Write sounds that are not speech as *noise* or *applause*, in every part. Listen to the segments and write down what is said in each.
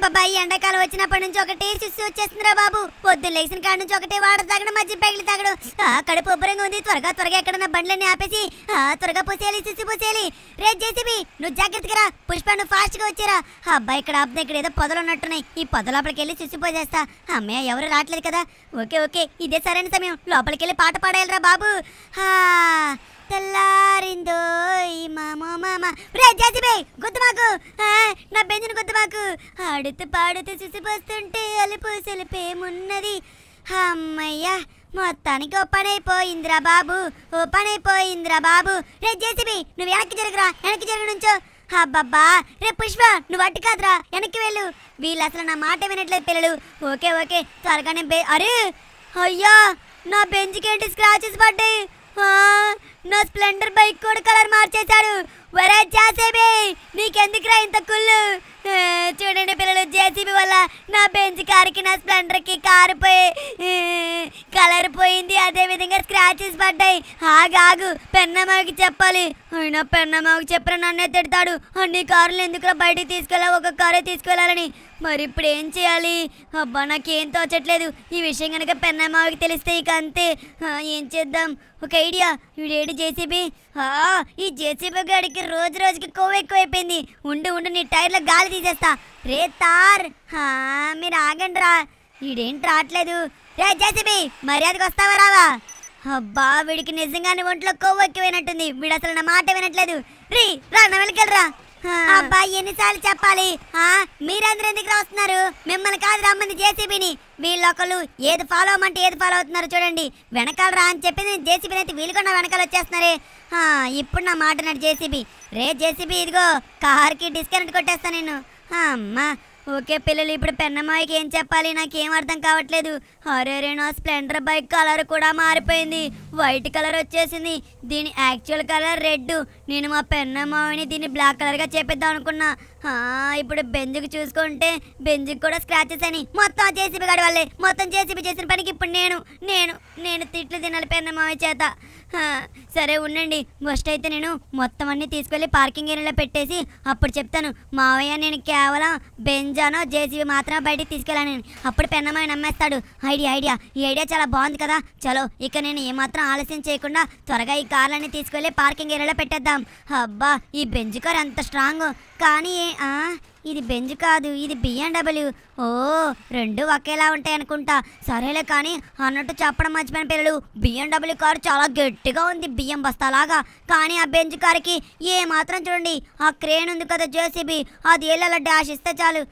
అబ్బాబా ఎండాకాలం వచ్చినప్పటి నుంచి ఒకటి శిశు వచ్చేస్తుందిరా బాబు పొద్దున్న లేచిన కాడ నుంచి ఒకటే వాటర్ తాగడం మధ్య పెగిలి తాగడం కడుపు ఉబ్బరంగా ఉంది త్వరగా త్వరగా ఎక్కడ బండ్లన్నీ ఆపేసి త్వరగా పోసేయాలి చూసి పోసేయాలి రేట్ చేసి నువ్వు జాగ్రత్తగా పుష్ప నువ్వు గా వచ్చారా అబ్బాయి ఇక్కడ ఆపితే ఇక్కడ ఏదో పొదలు ఉన్నట్టున్నాయి ఈ పొదలు అప్పటికి వెళ్ళి చూసి పోసేస్తా అమ్మాయి ఎవరు రావట్లేదు కదా ఓకే ఓకే ఇదే సరైన సమయం లోపలికి వెళ్ళి పాట పాడేయాలరా బాబు హా తెల్లారిందో మామా జాసిబే గుర్తు మాకు నా బెంజిన్ గుర్తు మాకు ఆడుతూ పాడుతూ సిసిపోస్తుంటే అలుపు సెలిపేమున్నది అమ్మయ్యా మొత్తానికి ఒప్పనైపోయిందిరా బాబు ఒప్పనైపోయిందిరా బాబు రే జేసీబీ నువ్వు వెనక్కి జరుగురా వెనక్కి జరుగు నుంచో అబ్బబ్బా రే పుష్ప నువ్వు అట్టు కాదురా వెనక్కి వెళ్ళు వీళ్ళు అసలు నా మాట వినట్లేదు పిల్లలు ఓకే ఓకే త్వరగానే అరే అయ్యా నా బెంచ్కి ఏంటి స్క్రాచెస్ పడ్డాయి నా స్ప్లెండర్ బైక్ కూడా కలర్ మార్చేశాడు వరే జాసేబీ నీకెందుకురా ఇంత కుళ్ళు చూడండి పిల్లలు జేసీబీ వల్ల నా బెంచ్ కారుకి నా స్ప్లెండర్కి కారు పోయి కలర్ పోయింది అదేవిధంగా స్క్రాచెస్ పడ్డాయి ఆగాగు పెన్నమ్మకి చెప్పాలి అయినా పెన్నమ్మకి చెప్పిన నన్నే తిడతాడు అన్ని కార్లు ఎందుకురా బయటికి తీసుకెళ్ళా ఒక కారే తీసుకెళ్ళాలని మరి ఇప్పుడు ఏం చేయాలి అబ్బా నాకేం తోచట్లేదు ఈ విషయం కనుక పెన్నమ్మకి తెలిస్తే ఇక అంతే ఏం చేద్దాం ఒక ఐడియా వీడేడు ఏంటి జేసీబీ ఈ జేసీబీ గాడికి రోజు రోజుకి కొవ్వు ఎక్కువైపోయింది ఉండి ఉండి నీ టైర్లో గాలి తీసేస్తా రే తార్ మీరు ఆగండి రా ఈడేంటి రావట్లేదు రే జేసీబీ మర్యాదకి వస్తావా రావా అబ్బా వీడికి నిజంగానే ఒంట్లో కొవ్వు ఎక్కువైనట్టుంది వీడు అసలు నా మాట వినట్లేదు రీ రా నా వెళ్ళకెళ్ళరా అబ్బా ఎన్నిసార్లు చెప్పాలి మీరందరూ ఎందుకు వస్తున్నారు మిమ్మల్ని కాదు రమ్మంది జేసీబీని ఒకళ్ళు ఏది ఫాలో అవ్వమంటే ఏది ఫాలో అవుతున్నారు చూడండి వెనకాల రా అని చెప్పి నేను జేసీబీని అయితే కూడా వెనకాల వచ్చేస్తున్నారే ఇప్పుడు నా మాట నాడు జేసీబీ రే జేసీబీ ఇదిగో కార్కి డిస్కౌంట్ కొట్టేస్తా నేను అమ్మా ఓకే పిల్లలు ఇప్పుడు పెన్నమ్మాయికి ఏం చెప్పాలి నాకేం అర్థం కావట్లేదు అరే నా స్ప్లెండర్ బైక్ కలర్ కూడా మారిపోయింది వైట్ కలర్ వచ్చేసింది దీని యాక్చువల్ కలర్ రెడ్ నేను మా పెన్నమాయిని దీన్ని బ్లాక్ కలర్గా చేపిద్దాం అనుకున్నా ఇప్పుడు బెంజుకి చూసుకుంటే బెంజుకి కూడా స్క్రాచెస్ అని మొత్తం జేసీబీ గడవాలి వల్లే మొత్తం జేసీబీ చేసిన పనికి ఇప్పుడు నేను నేను నేను తిట్లు తినాలి పెన్న చేత సరే ఉండండి ఫస్ట్ అయితే నేను మొత్తం అన్ని తీసుకెళ్ళి పార్కింగ్ ఏరియాలో పెట్టేసి అప్పుడు చెప్తాను మావయ్య నేను కేవలం బెంజానో జేసీబీ మాత్రమే బయటికి తీసుకెళ్ళాను అప్పుడు పెన్నమాయ నమ్మేస్తాడు ఐడియా ఐడియా ఈ ఐడియా చాలా బాగుంది కదా చలో ఇక నేను ఏమాత్రం ఆలస్యం చేయకుండా త్వరగా ఈ కార్లన్నీ తీసుకెళ్ళి పార్కింగ్ ఏరియాలో పెట్టేద్దాం అబ్బా ఈ బెంజ్ కార్ ఎంత స్ట్రాంగ్ కానీ ఆ ఇది బెంజ్ కాదు ఇది బిఎండబ్ల్యూ ఓ రెండు ఒకేలా ఉంటాయి అనుకుంటా సరేలే కానీ అన్నట్టు చెప్పడం మర్చిపోయిన పిల్లలు బిఎండబ్ల్యూ కారు చాలా గట్టిగా ఉంది బియ్యం బస్తాలాగా కానీ ఆ బెంజ్ కారుకి ఏ మాత్రం చూడండి ఆ క్రేన్ ఉంది కదా జేసిబి అది వెళ్ళి డాష్ ఇస్తే చాలు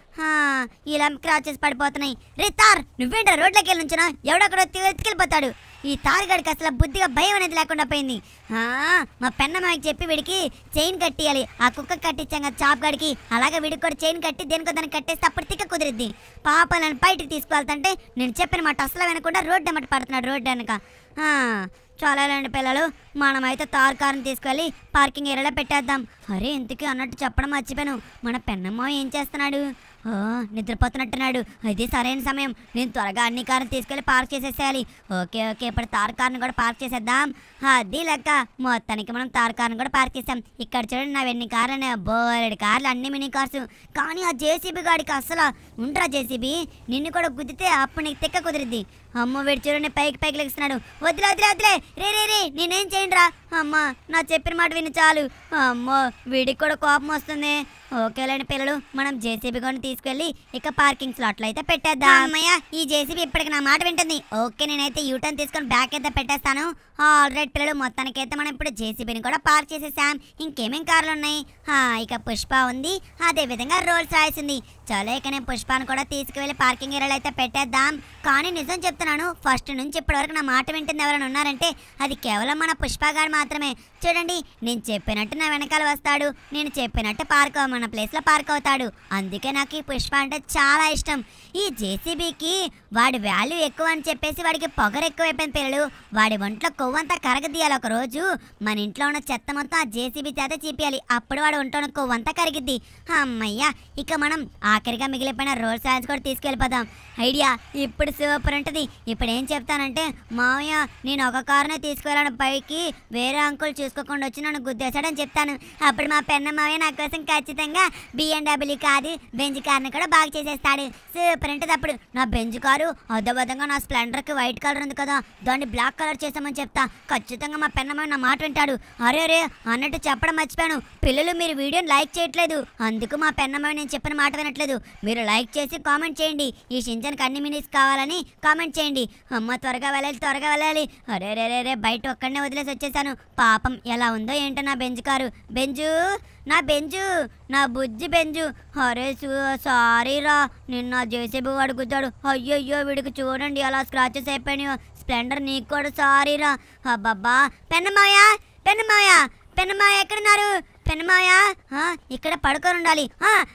ఇలా క్రాచెస్ పడిపోతున్నాయి రే తార్ నువ్వేంటా రోడ్లకి వెళ్ళి నుంచిన ఎవడక్కడ తీసుకెళ్ళిపోతాడు ఈ తారుగాడికి అసలు బుద్ధిగా భయం అనేది లేకుండా పోయింది మా పెన్నమ్మకి చెప్పి వీడికి చైన్ కట్టియాలి ఆ కుక్క కట్టించాం కదా చాప్ అలాగే వీడికి కూడా చైన్ కట్టి దేనికో దాన్ని కట్టేస్తే అప్పుడు తిక్క కుదిరిద్ది పాప నన్ను బయటికి తీసుకువెళ్తాంటే నేను చెప్పిన మాట అసలు వినకుండా రోడ్డు అమ్మట పడుతున్నాడు రోడ్డు వెనక చాలా పిల్లలు మనమైతే తారు కారుని తీసుకెళ్ళి పార్కింగ్ ఏరియాలో పెట్టేద్దాం అరే ఇంతకి అన్నట్టు చెప్పడం మర్చిపోయాను మన పెన్నమ్మ ఏం చేస్తున్నాడు ఓ నిద్రపోతున్నట్టున్నాడు అది సరైన సమయం నేను త్వరగా అన్ని కార్లు తీసుకెళ్ళి పార్క్ చేసేసేయాలి ఓకే ఓకే ఇప్పుడు తార్ కార్ని కూడా పార్క్ చేసేద్దాం అది లెక్క మొత్తానికి మనం తార్ కార్ని కూడా పార్క్ చేసాం ఇక్కడ చూడండి నా ఎన్ని కార్లు అనే బోరెడు కార్లు అన్ని మినీ కార్స్ కానీ ఆ జేసీబీ గాడికి అస్సలు ఉంటరా జేసీబీ నిన్ను కూడా గుద్దితే అప్పుడు నీకు తిక్క కుదిరిద్ది అమ్మ వీడి చూడండి పైకి పైకి లెగిస్తున్నాడు వదిలే వదిలే వదిలే రే రే రే నేనేం చేయండి రా అమ్మ నా చెప్పిన మాట విని చాలు అమ్మో వీడికి కూడా కోపం వస్తుంది ఓకేలేండి పిల్లలు మనం జేసీబీ కొని తీసుకెళ్లి ఇక పార్కింగ్ స్లాట్ లో అయితే పెట్టేద్దాం అమ్మయ్య ఈ జేసీబీ ఇప్పటికి నా మాట వింటుంది ఓకే నేనైతే యూటర్న్ తీసుకొని బ్యాక్ అయితే పెట్టేస్తాను ఆల్రెడీ పిల్లలు మొత్తానికి అయితే మనం ఇప్పుడు జేసీబీని కూడా పార్క్ చేసేసాం ఇంకేమేం కార్లు ఉన్నాయి ఇక పుష్ప ఉంది అదే రోల్స్ రోల్ ఉంది చాలా ఇక నేను పుష్పాను కూడా తీసుకువెళ్ళి పార్కింగ్ ఏరియాలో అయితే పెట్టేద్దాం కానీ నిజం చెప్తున్నాను ఫస్ట్ నుంచి ఇప్పటివరకు నా మాట వింటుంది ఎవరైనా ఉన్నారంటే అది కేవలం మన పుష్ప గారు మాత్రమే చూడండి నేను చెప్పినట్టు నా వెనకాల వస్తాను వస్తాడు నేను చెప్పినట్టు పార్క్ మన ప్లేస్లో పార్క్ అవుతాడు అందుకే నాకు ఈ పుష్ప అంటే చాలా ఇష్టం ఈ జేసీబీకి వాడి వాల్యూ ఎక్కువ అని చెప్పేసి వాడికి పొగరు ఎక్కువైపోయింది పిల్లలు వాడి ఒంట్లో కొవ్వంతా కరగదీయాలి రోజు మన ఇంట్లో ఉన్న చెత్త మొత్తం ఆ జేసీబీ చేత చీపియాలి అప్పుడు వాడు ఒంట్లో ఉన్న కొవ్వంతా కరిగిద్ది అమ్మయ్యా ఇక మనం ఆఖరిగా మిగిలిపోయిన రోడ్ సైజ్ కూడా తీసుకెళ్ళిపోదాం ఐడియా ఇప్పుడు సూపర్ ఉంటుంది ఇప్పుడు ఏం చెప్తానంటే మావయ్య నేను ఒక కారునే తీసుకెళ్ళాను పైకి వేరే అంకుల్ చూసుకోకుండా వచ్చి నన్ను గుద్దేశాడని చెప్తాను అప్పుడు మా పెన్నమ్మావే నా కోసం ఖచ్చితంగా బిఎండబ్ల్యూ కాదు బెంజ్ కార్ని కూడా బాగా చేసేస్తాడు సూపర్ ఉంటుంది అప్పుడు నా బెంజ్ కారు అర్థబద్ధంగా నా స్ప్లెండర్కి వైట్ కలర్ ఉంది కదా దాన్ని బ్లాక్ కలర్ చేసామని చెప్తా ఖచ్చితంగా మా పెన్నమ్మ నా మాట వింటాడు అరే రే అన్నట్టు చెప్పడం మర్చిపోయాను పిల్లలు మీరు వీడియోని లైక్ చేయట్లేదు అందుకు మా పెన్నమ్మ నేను చెప్పిన మాట వినట్లేదు మీరు లైక్ చేసి కామెంట్ చేయండి ఈ షింజన్కి అన్ని మినిట్స్ కావాలని కామెంట్ చేయండి అమ్మ త్వరగా వెళ్ళాలి త్వరగా వెళ్ళాలి అరే రే రే బయట ఒక్కడనే వదిలేసి వచ్చేసాను పాపం ఎలా ఉందో ఏంటో నా బెంజ్ కారు బెంజు నా బెంజు నా బుజ్జి బెంజు అరే సారీ రా నిన్న జేసేపు అడుగుతాడు అయ్యయ్యో వీడికి చూడండి అలా స్క్రాచెస్ అయిపోయినాయో స్ప్లెండర్ నీకు కూడా సారీ రా అబ్బబ్బా పెన్నమాయా పెన్నమాయా పెన్నమాయ ఎక్కడున్నారు పెనమావయ్య ఇక్కడ పడుకొని ఉండాలి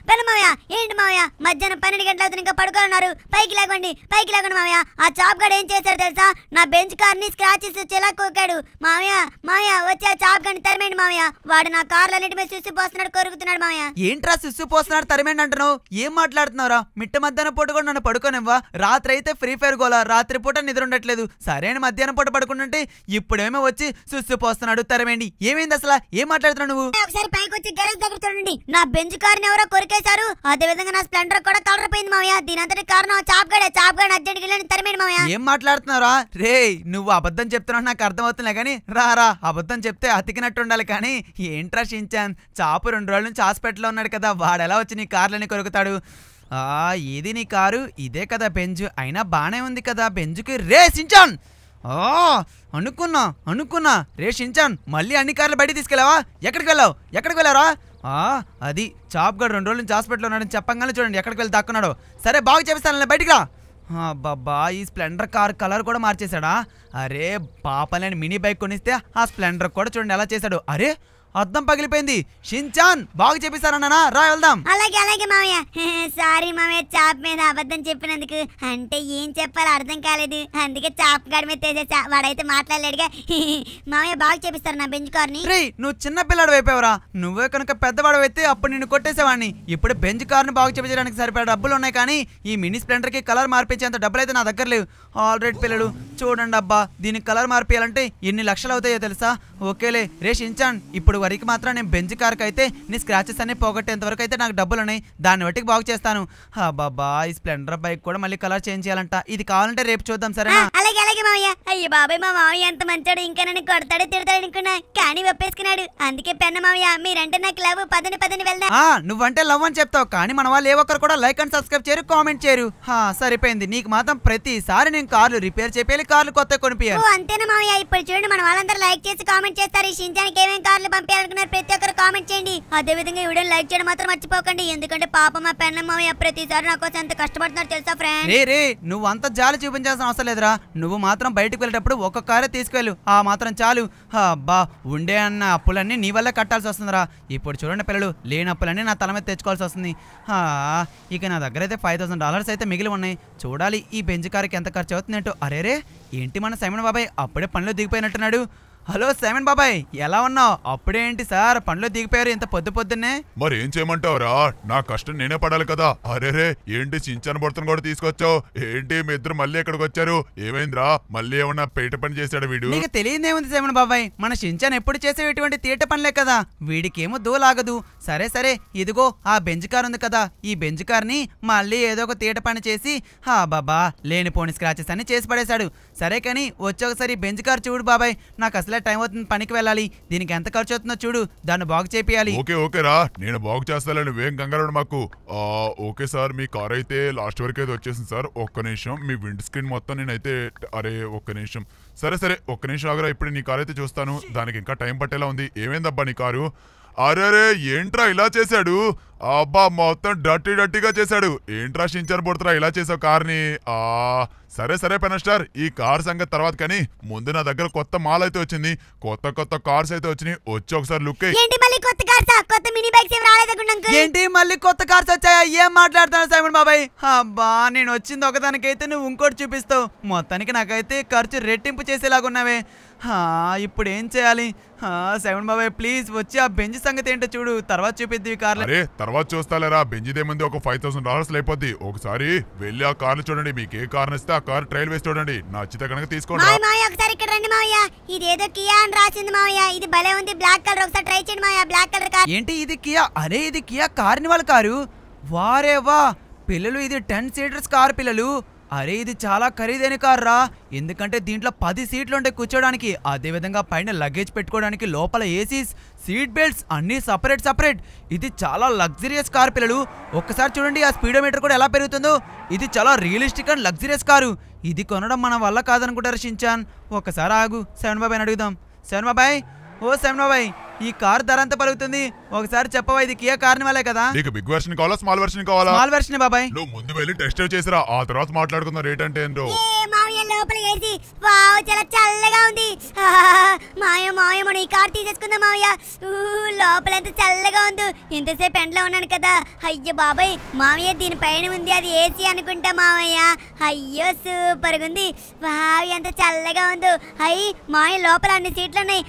పెనమావయ్య ఏంటి మావయ్య మధ్యాహ్నం పన్నెండు గంటల అవుతుంది ఇంకా పడుకొని ఉన్నారు పైకి లేకండి పైకి లేకుండా మావయ్య ఆ చాప్ గడ్ ఏం చేశారు తెలుసా నా బెంచ్ కార్ ని స్క్రాచ్ చిలా కోకాడు మావయ్య మావయ్య వచ్చి ఆ చాప్ గడ్ని తరిమేయండి మావయ్య వాడు నా కార్లు అన్నిటి మీద సుస్సు పోస్తున్నాడు కొరుకుతున్నాడు మావయ్య ఏంట్రా సుస్సు పోస్తున్నాడు తరిమేయండి అంటున్నావు ఏం మాట్లాడుతున్నారా మిట్ట మధ్యాహ్నం పూట కూడా నన్ను పడుకోనివ్వా రాత్రి అయితే ఫ్రీ ఫైర్ గోలా రాత్రి పూట నిద్ర ఉండట్లేదు సరే అని మధ్యాహ్నం పూట పడుకుంటుంటే ఇప్పుడేమో వచ్చి సుస్సు పోస్తున్నాడు తరిమేయండి ఏమైంది అసలు ఏం మాట్లాడుతున్నావు నువ్వు ఒకసారి పైకి వచ్చి గ్యారేజ్ దగ్గర చూడండి నా బెంజ్ కార్ ఎవరో కొరికేశారు అదే విధంగా నా స్ప్లెండర్ కూడా కలరైపోయింది మామయ్య అంతటి కారణం చాప్గాడే చాప్గాడ్ అర్జెంట్ గిళ్ళని తరిమేడు మామయ్య ఏం మాట్లాడుతున్నారా రే నువ్వు అబద్ధం చెప్తున్నావు నాకు అర్థమవుతున్నా కానీ రా రా అబద్ధం చెప్తే అతికినట్టు ఉండాలి కానీ ఏంట్రా షించాన్ చాపు రెండు రోజుల నుంచి హాస్పిటల్లో ఉన్నాడు కదా ఎలా వచ్చి నీ కార్లని కొరుకుతాడు ఏది నీ కారు ఇదే కదా బెంజ్ అయినా బానే ఉంది కదా బెంజ్కి రే సించాన్ అనుకున్నా అనుకున్నా రే షించాన్ మళ్ళీ అన్ని కార్లు బయట తీసుకెళ్ళావా ఎక్కడికి వెళ్ళావు ఎక్కడికి వెళ్ళారా అది చాప్ రెండు రోజుల నుంచి హాస్పిటల్లో ఉన్నాడని చెప్పంగానే చూడండి ఎక్కడికి వెళ్ళి దాక్కున్నాడు సరే బాగా చేపిస్తాను బయటికి రా ఈ స్ప్లెండర్ కార్ కలర్ కూడా మార్చేశాడా అరే పాపలేని మినీ బైక్ కొనిస్తే ఆ స్ప్లెండర్ కూడా చూడండి ఎలా చేశాడు అరే అద్దం పగిలిపోయింది షిన్చాన్ బాగా చెప్పేశారన్నా రా వెళ్దాం అలాగే అలాగే మామయ్య *laughs* సారీ మామయ్య చాప్ మీద అబద్ధం చెప్పినందుకు అంటే ఏం చెప్పాలి అర్థం కాలేదు అందుకే చాప్ గడి మీద తెసేసా వాడైతే మాట్లాడలేడుగా *laughs* మామయ్య బాగా చెప్పిస్తారు నా బెంచ్ కార్ని నువ్వు చిన్న పిల్లడు అయిపోయావురా నువ్వే కనుక పెద్దవాడు అయితే అప్పుడు నిన్ను కొట్టేసేవాడిని ఇప్పుడు బెంచ్ కార్ని బాగా చెప్పించడానికి సరిపడే డబ్బులు ఉన్నాయి కానీ ఈ మినీ కి కలర్ మార్పించేంత డబ్బులు అయితే నా దగ్గర లేవు ఆల్రెడీ పిల్లడు చూడండి అబ్బా దీనికి కలర్ మార్పియాలంటే ఎన్ని లక్షలు అవుతాయో తెలుసా ఓకేలే రేష్ ఇంచాన్ ఇప్పుడు వరకు మాత్రం నేను బెంచ్ కార్కి అయితే నీ స్క్రాచెస్ అన్ని పోగొట్టేంతవరకు అయితే నాకు డబ్బులు ఉన్నాయి దాన్ని బట్టి బాగు చేస్తాను బాబా ఈ స్ప్లెండర్ బైక్ కూడా మళ్ళీ కలర్ చేంజ్ చేయాలంట ఇది కావాలంటే రేపు చూద్దాం సరే అలాగే అలాగే మామయ్య అయ్యో బాబాయ్ మా మామయ్య ఎంత మంచాడు ఇంకా నన్ను కొడతాడు తిడతాడు అనుకున్నా కానీ ఒప్పేసుకున్నాడు అందుకే పెన్న మామయ్య మీరంటే నాకు లవ్ పదని పదని వెళ్దాం నువ్వంటే లవ్ అని చెప్తావు కానీ మన వాళ్ళు ఏ ఒక్కరు కూడా లైక్ అండ్ సబ్స్క్రైబ్ చేయరు కామెంట్ చేయరు సరిపోయింది నీకు మాత్రం ప్రతిసారి నేను కార్లు రిపేర్ చేయాలి కార్లు కొత్త కొనిపించాలి అంతేనా మామయ్య ఇప్పుడు చూడండి మన వాళ్ళందరూ లైక్ చేసి కామెంట్ చేస్తారు ఈ షింజానికి ఏమేం కార్లు పంపించాలనుకున్నారు ప్రతి ఒక్కరు కామెంట్ చేయండి అదే విధంగా ఈ లైక్ చేయడం మాత్రం మర్చిపోకండి ఎందుకంటే పాప మా పెన్న మామయ్య ప్రతిసారి నా కోసం ఎంత కష్టపడుతున్నారు తెలుసా ఫ్రెండ్ రే నువ్వు అంత జాలి చూపించాల్సిన అవసరం లేదురా నువ్వు మాత్రం బయటకు వెళ్ళేటప్పుడు ఒక్క కారే తీసుకెళ్ళు ఆ మాత్రం చాలు అబ్బా ఉండే అన్న అప్పులన్నీ నీ వల్లే కట్టాల్సి వస్తుందిరా ఇప్పుడు చూడండి పిల్లలు లేని అప్పులన్నీ నా తల మీద తెచ్చుకోవాల్సి వస్తుంది ఇక నా దగ్గర అయితే ఫైవ్ థౌసండ్ డాలర్స్ అయితే మిగిలి ఉన్నాయి చూడాలి ఈ బెంచ్ కారుకి ఎంత ఖర్చు అరే అరేరే ఏంటి మన సైమన్ బాబాయ్ అప్పుడే పనిలో దిగిపోయినట్టున్నాడు హలో సైమన్ బాబాయ్ ఎలా ఉన్నావు అప్పుడేంటి సార్ పనిలో దిగిపోయారు ఇంత పొద్దు పొద్దున్నే మరి ఏం చేయమంటావురా నా కష్టం నేనే పడాలి కదా అరే రే ఏంటి చించాను బొడతను కూడా తీసుకొచ్చావు ఏంటి మీ ఇద్దరు మళ్ళీ ఇక్కడికి వచ్చారు ఏమైందిరా మళ్ళీ ఏమన్నా పేట పని చేశాడు వీడు నీకు తెలియదేముంది సైమన్ బాబాయ్ మన చించాను ఎప్పుడు చేసే ఇటువంటి తీట పనిలే కదా వీడికేమో దూలాగదు సరే సరే ఇదిగో ఆ బెంచ్ కార్ ఉంది కదా ఈ బెంచ్ ని మళ్ళీ ఏదో ఒక తీట పని చేసి హా బాబా లేని పోని స్క్రాచెస్ అని చేసి పడేశాడు సరే కానీ వచ్చి ఒకసారి బెంచ్ కార్ చూడు బాబాయ్ నాకు అసలు ఎట్లా టైం అవుతుంది పనికి వెళ్ళాలి దీనికి ఎంత ఖర్చు అవుతుందో చూడు దాన్ని బాగు చేపియాలి ఓకే ఓకే రా నేను బాగు చేస్తాను వేం కంగారు మాకు ఓకే సార్ మీ కార్ అయితే లాస్ట్ వరకు అయితే వచ్చేసింది సార్ ఒక్క నిమిషం మీ విండ్ స్క్రీన్ మొత్తం నేనైతే అరే ఒక్క నిమిషం సరే సరే ఒక్క నిమిషం ఆగరా ఇప్పుడు నీ కార్ అయితే చూస్తాను దానికి ఇంకా టైం పట్టేలా ఉంది ఏమైందబ్బా నీ కారు అరేరే ఏంట్రా ఇలా చేశాడు అబ్బా మొత్తం డట్టి డట్టిగా చేశాడు ఏంట్రా షించర్ పుడతరా ఇలా చేసావు కార్ని ఆ సరే సరే పెనస్టార్ ఈ కార్ సంగతి తర్వాత కానీ ముందు నా దగ్గర కొత్త మాల్ అయితే వచ్చింది కొత్త కొత్త కార్స్ అయితే వచ్చినాయి వచ్చి ఒకసారి లుక్ ఏంటి మళ్ళీ కొత్త కార్స్ మినీ ఏంటి మళ్ళీ కొత్త కార్స్ వచ్చాయా ఏం మాట్లాడుతున్నావు సైమన్ బాబాయ్ అబ్బా నేను వచ్చింది ఒకదానికైతే నువ్వు ఇంకోటి చూపిస్తావు మొత్తానికి నాకైతే ఖర్చు రెట్టింపు చేసేలాగున్నావే ఇప్పుడు ఏం చేయాలి శవణ్ బాబాయ్ ప్లీజ్ వచ్చి ఆ బెంజ్ సంగతి ఏంటో చూడు తర్వాత చూపిద్ది కార్లు అరే తర్వాత చూస్తాలేరా బెంజ్ దేముంది ఒక ఫైవ్ థౌసండ్ డాలర్స్ అయిపోద్ది ఒకసారి వెళ్ళి ఆ కార్లు చూడండి మీకు ఏ కార్ ఇస్తే ఆ కార్ ట్రైల్ వేసి చూడండి నచ్చితే కనుక తీసుకోండి మావయ్య ఒకసారి ఇక్కడ రండి మావయ్య ఇది ఏదో కియా అని రాసింది మావయ్య ఇది భలే ఉంది బ్లాక్ కలర్ ఒకసారి ట్రై చేయండి మావయ్య బ్లాక్ కలర్ కార్ ఏంటి ఇది కియా అరే ఇది కియా వాళ్ళ కారు వారే వా పిల్లలు ఇది టెన్ సీటర్స్ కార్ పిల్లలు అరే ఇది చాలా ఖరీదైన కార్ రా ఎందుకంటే దీంట్లో పది సీట్లు ఉంటాయి కూర్చోడానికి అదేవిధంగా పైన లగేజ్ పెట్టుకోవడానికి లోపల ఏసీస్ సీట్ బెల్ట్స్ అన్నీ సపరేట్ సపరేట్ ఇది చాలా లగ్జరియస్ కార్ పిల్లలు ఒక్కసారి చూడండి ఆ స్పీడోమీటర్ కూడా ఎలా పెరుగుతుందో ఇది చాలా రియలిస్టిక్ అండ్ లగ్జరియస్ కారు ఇది కొనడం మన వల్ల కాదనుకుంటారు షించాన్ ఒకసారి ఆగు శరణ్ బాబాయ్ అడుగుదాం శరణ్ బాబాయ్ ఓ శమనబాయ్ ఈ కార్ ధర ఎంత పలుకుతుంది ఒకసారి చెప్పవా ఇది కియా కార్నివాలే కదా నీకు బిగ్ వెర్షన్ కావాలా స్మాల్ వెర్షన్ కావాలా స్మాల్ వెర్షన్ బాబాయ్ నువ్వు ముందు వెళ్ళి టెస్ట్ చేసిరా ఆ తర్వాత మాట్లాడుకుందాం రేట్ అంటే ఏంటో లోపల ఏసి వావ్ చాలా చల్లగా ఉంది మాయ మాయ మనం ఈ కార్ తీసేసుకుందాం మావయ్య లోపలంత చల్లగా ఉంది ఇంతసేపు ఎండలో ఉన్నాను కదా అయ్యో బాబాయ్ మావయ్య దీని పైన ఉంది అది ఏసీ అనుకుంటా మావయ్య అయ్యో సూపర్గా ఉంది వావ్ ఎంత చల్లగా ఉందో అయ్యి మాయ లోపల అన్ని సీట్లు ఉన్నాయి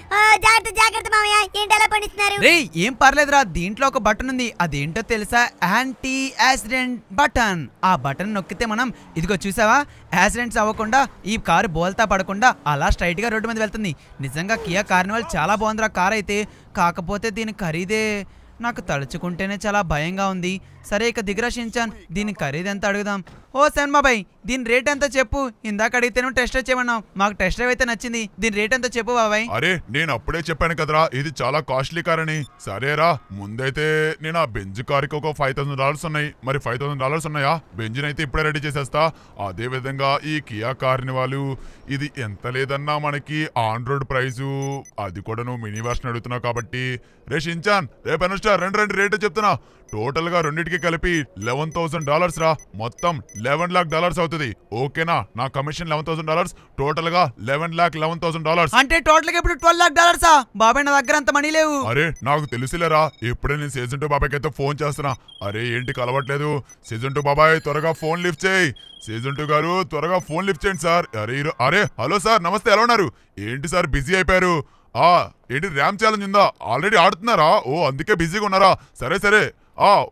జాగ్రత్త జాగ్రత్త మావయ్య ఏంటి ఎలా పండిస్తున్నారు ఏం పర్లేదురా దీంట్లో ఒక బటన్ ఉంది అదేంటో తెలుసా యాంటీ యాక్సిడెంట్ బటన్ ఆ బటన్ నొక్కితే మనం ఇదిగో చూసావా యాక్సిడెంట్స్ అవ్వకుండా ఈ కారు బోల్తా పడకుండా అలా స్ట్రైట్గా రోడ్డు మీద వెళ్తుంది నిజంగా కియా కార్నివాల్ చాలా బాగుందిరా కార్ అయితే కాకపోతే దీని ఖరీదే నాకు తలుచుకుంటేనే చాలా భయంగా ఉంది సరే ఇక దిగురా దీని ఖరీదు ఎంత అడుగుదాం ఓ శర్మబాయ్ దీని రేట్ ఎంత చెప్పు ఇందాక అడిగితేనే టెస్ట్ చేయమన్నావు మాకు టెస్ట్ డ్రైవ్ అయితే నచ్చింది దీని రేట్ ఎంత చెప్పు బాబాయ్ అరే నేను అప్పుడే చెప్పాను కదరా ఇది చాలా కాస్ట్లీ కార్ అని సరేరా ముందైతే నేను ఆ బెంజ్ కార్ కి ఒక ఫైవ్ థౌసండ్ డాలర్స్ ఉన్నాయి మరి ఫైవ్ థౌసండ్ డాలర్స్ ఉన్నాయా బెంజ్ అయితే ఇప్పుడే రెడీ చేసేస్తా అదే విధంగా ఈ కియా కార్ ని వాళ్ళు ఇది ఎంత లేదన్నా మనకి ఆన్ రోడ్ ప్రైజు అది కూడా నువ్వు మినీ వర్షన్ అడుగుతున్నావు కాబట్టి రే షించాన్ రేపు రెండు రెండు రేటు చెప్తున్నా టోటల్ గా రెండింటికి కలిపి లెవెన్ థౌసండ్ డాలర్స్ రా మొత్తం లెవెన్ లాక్ డాలర్స్ అవుతుంది ఓకేనా నా commission eleven thousand dollars total గా eleven lakh eleven thousand dollars అంటే టోటల్ గా ఇప్పుడు ట్వెల్వ్ లాక్ డాలర్స్ బాబాయ్ నా దగ్గర అంత మనీ లేవు అరే నాకు తెలుసులేరా ఇప్పుడే నేను సీజన్ టూ బాబాయ్కి అయితే ఫోన్ చేస్తున్నా అరే ఏంటి కలవట్లేదు సీజన్ టూ బాబాయ్ త్వరగా ఫోన్ లిఫ్ట్ చేయి సీజన్ టూ గారు త్వరగా ఫోన్ లిఫ్ట్ చేయండి సార్ అరే అరే హలో సార్ నమస్తే ఎలా ఉన్నారు ఏంటి సార్ బిజీ అయిపోయారు ఏంటి ర్యామ్ ఛాలెంజ్ ఉందా ఆల్రెడీ ఆడుతున్నారా ఓ అందుకే బిజీగా ఉన్నారా సరే సరే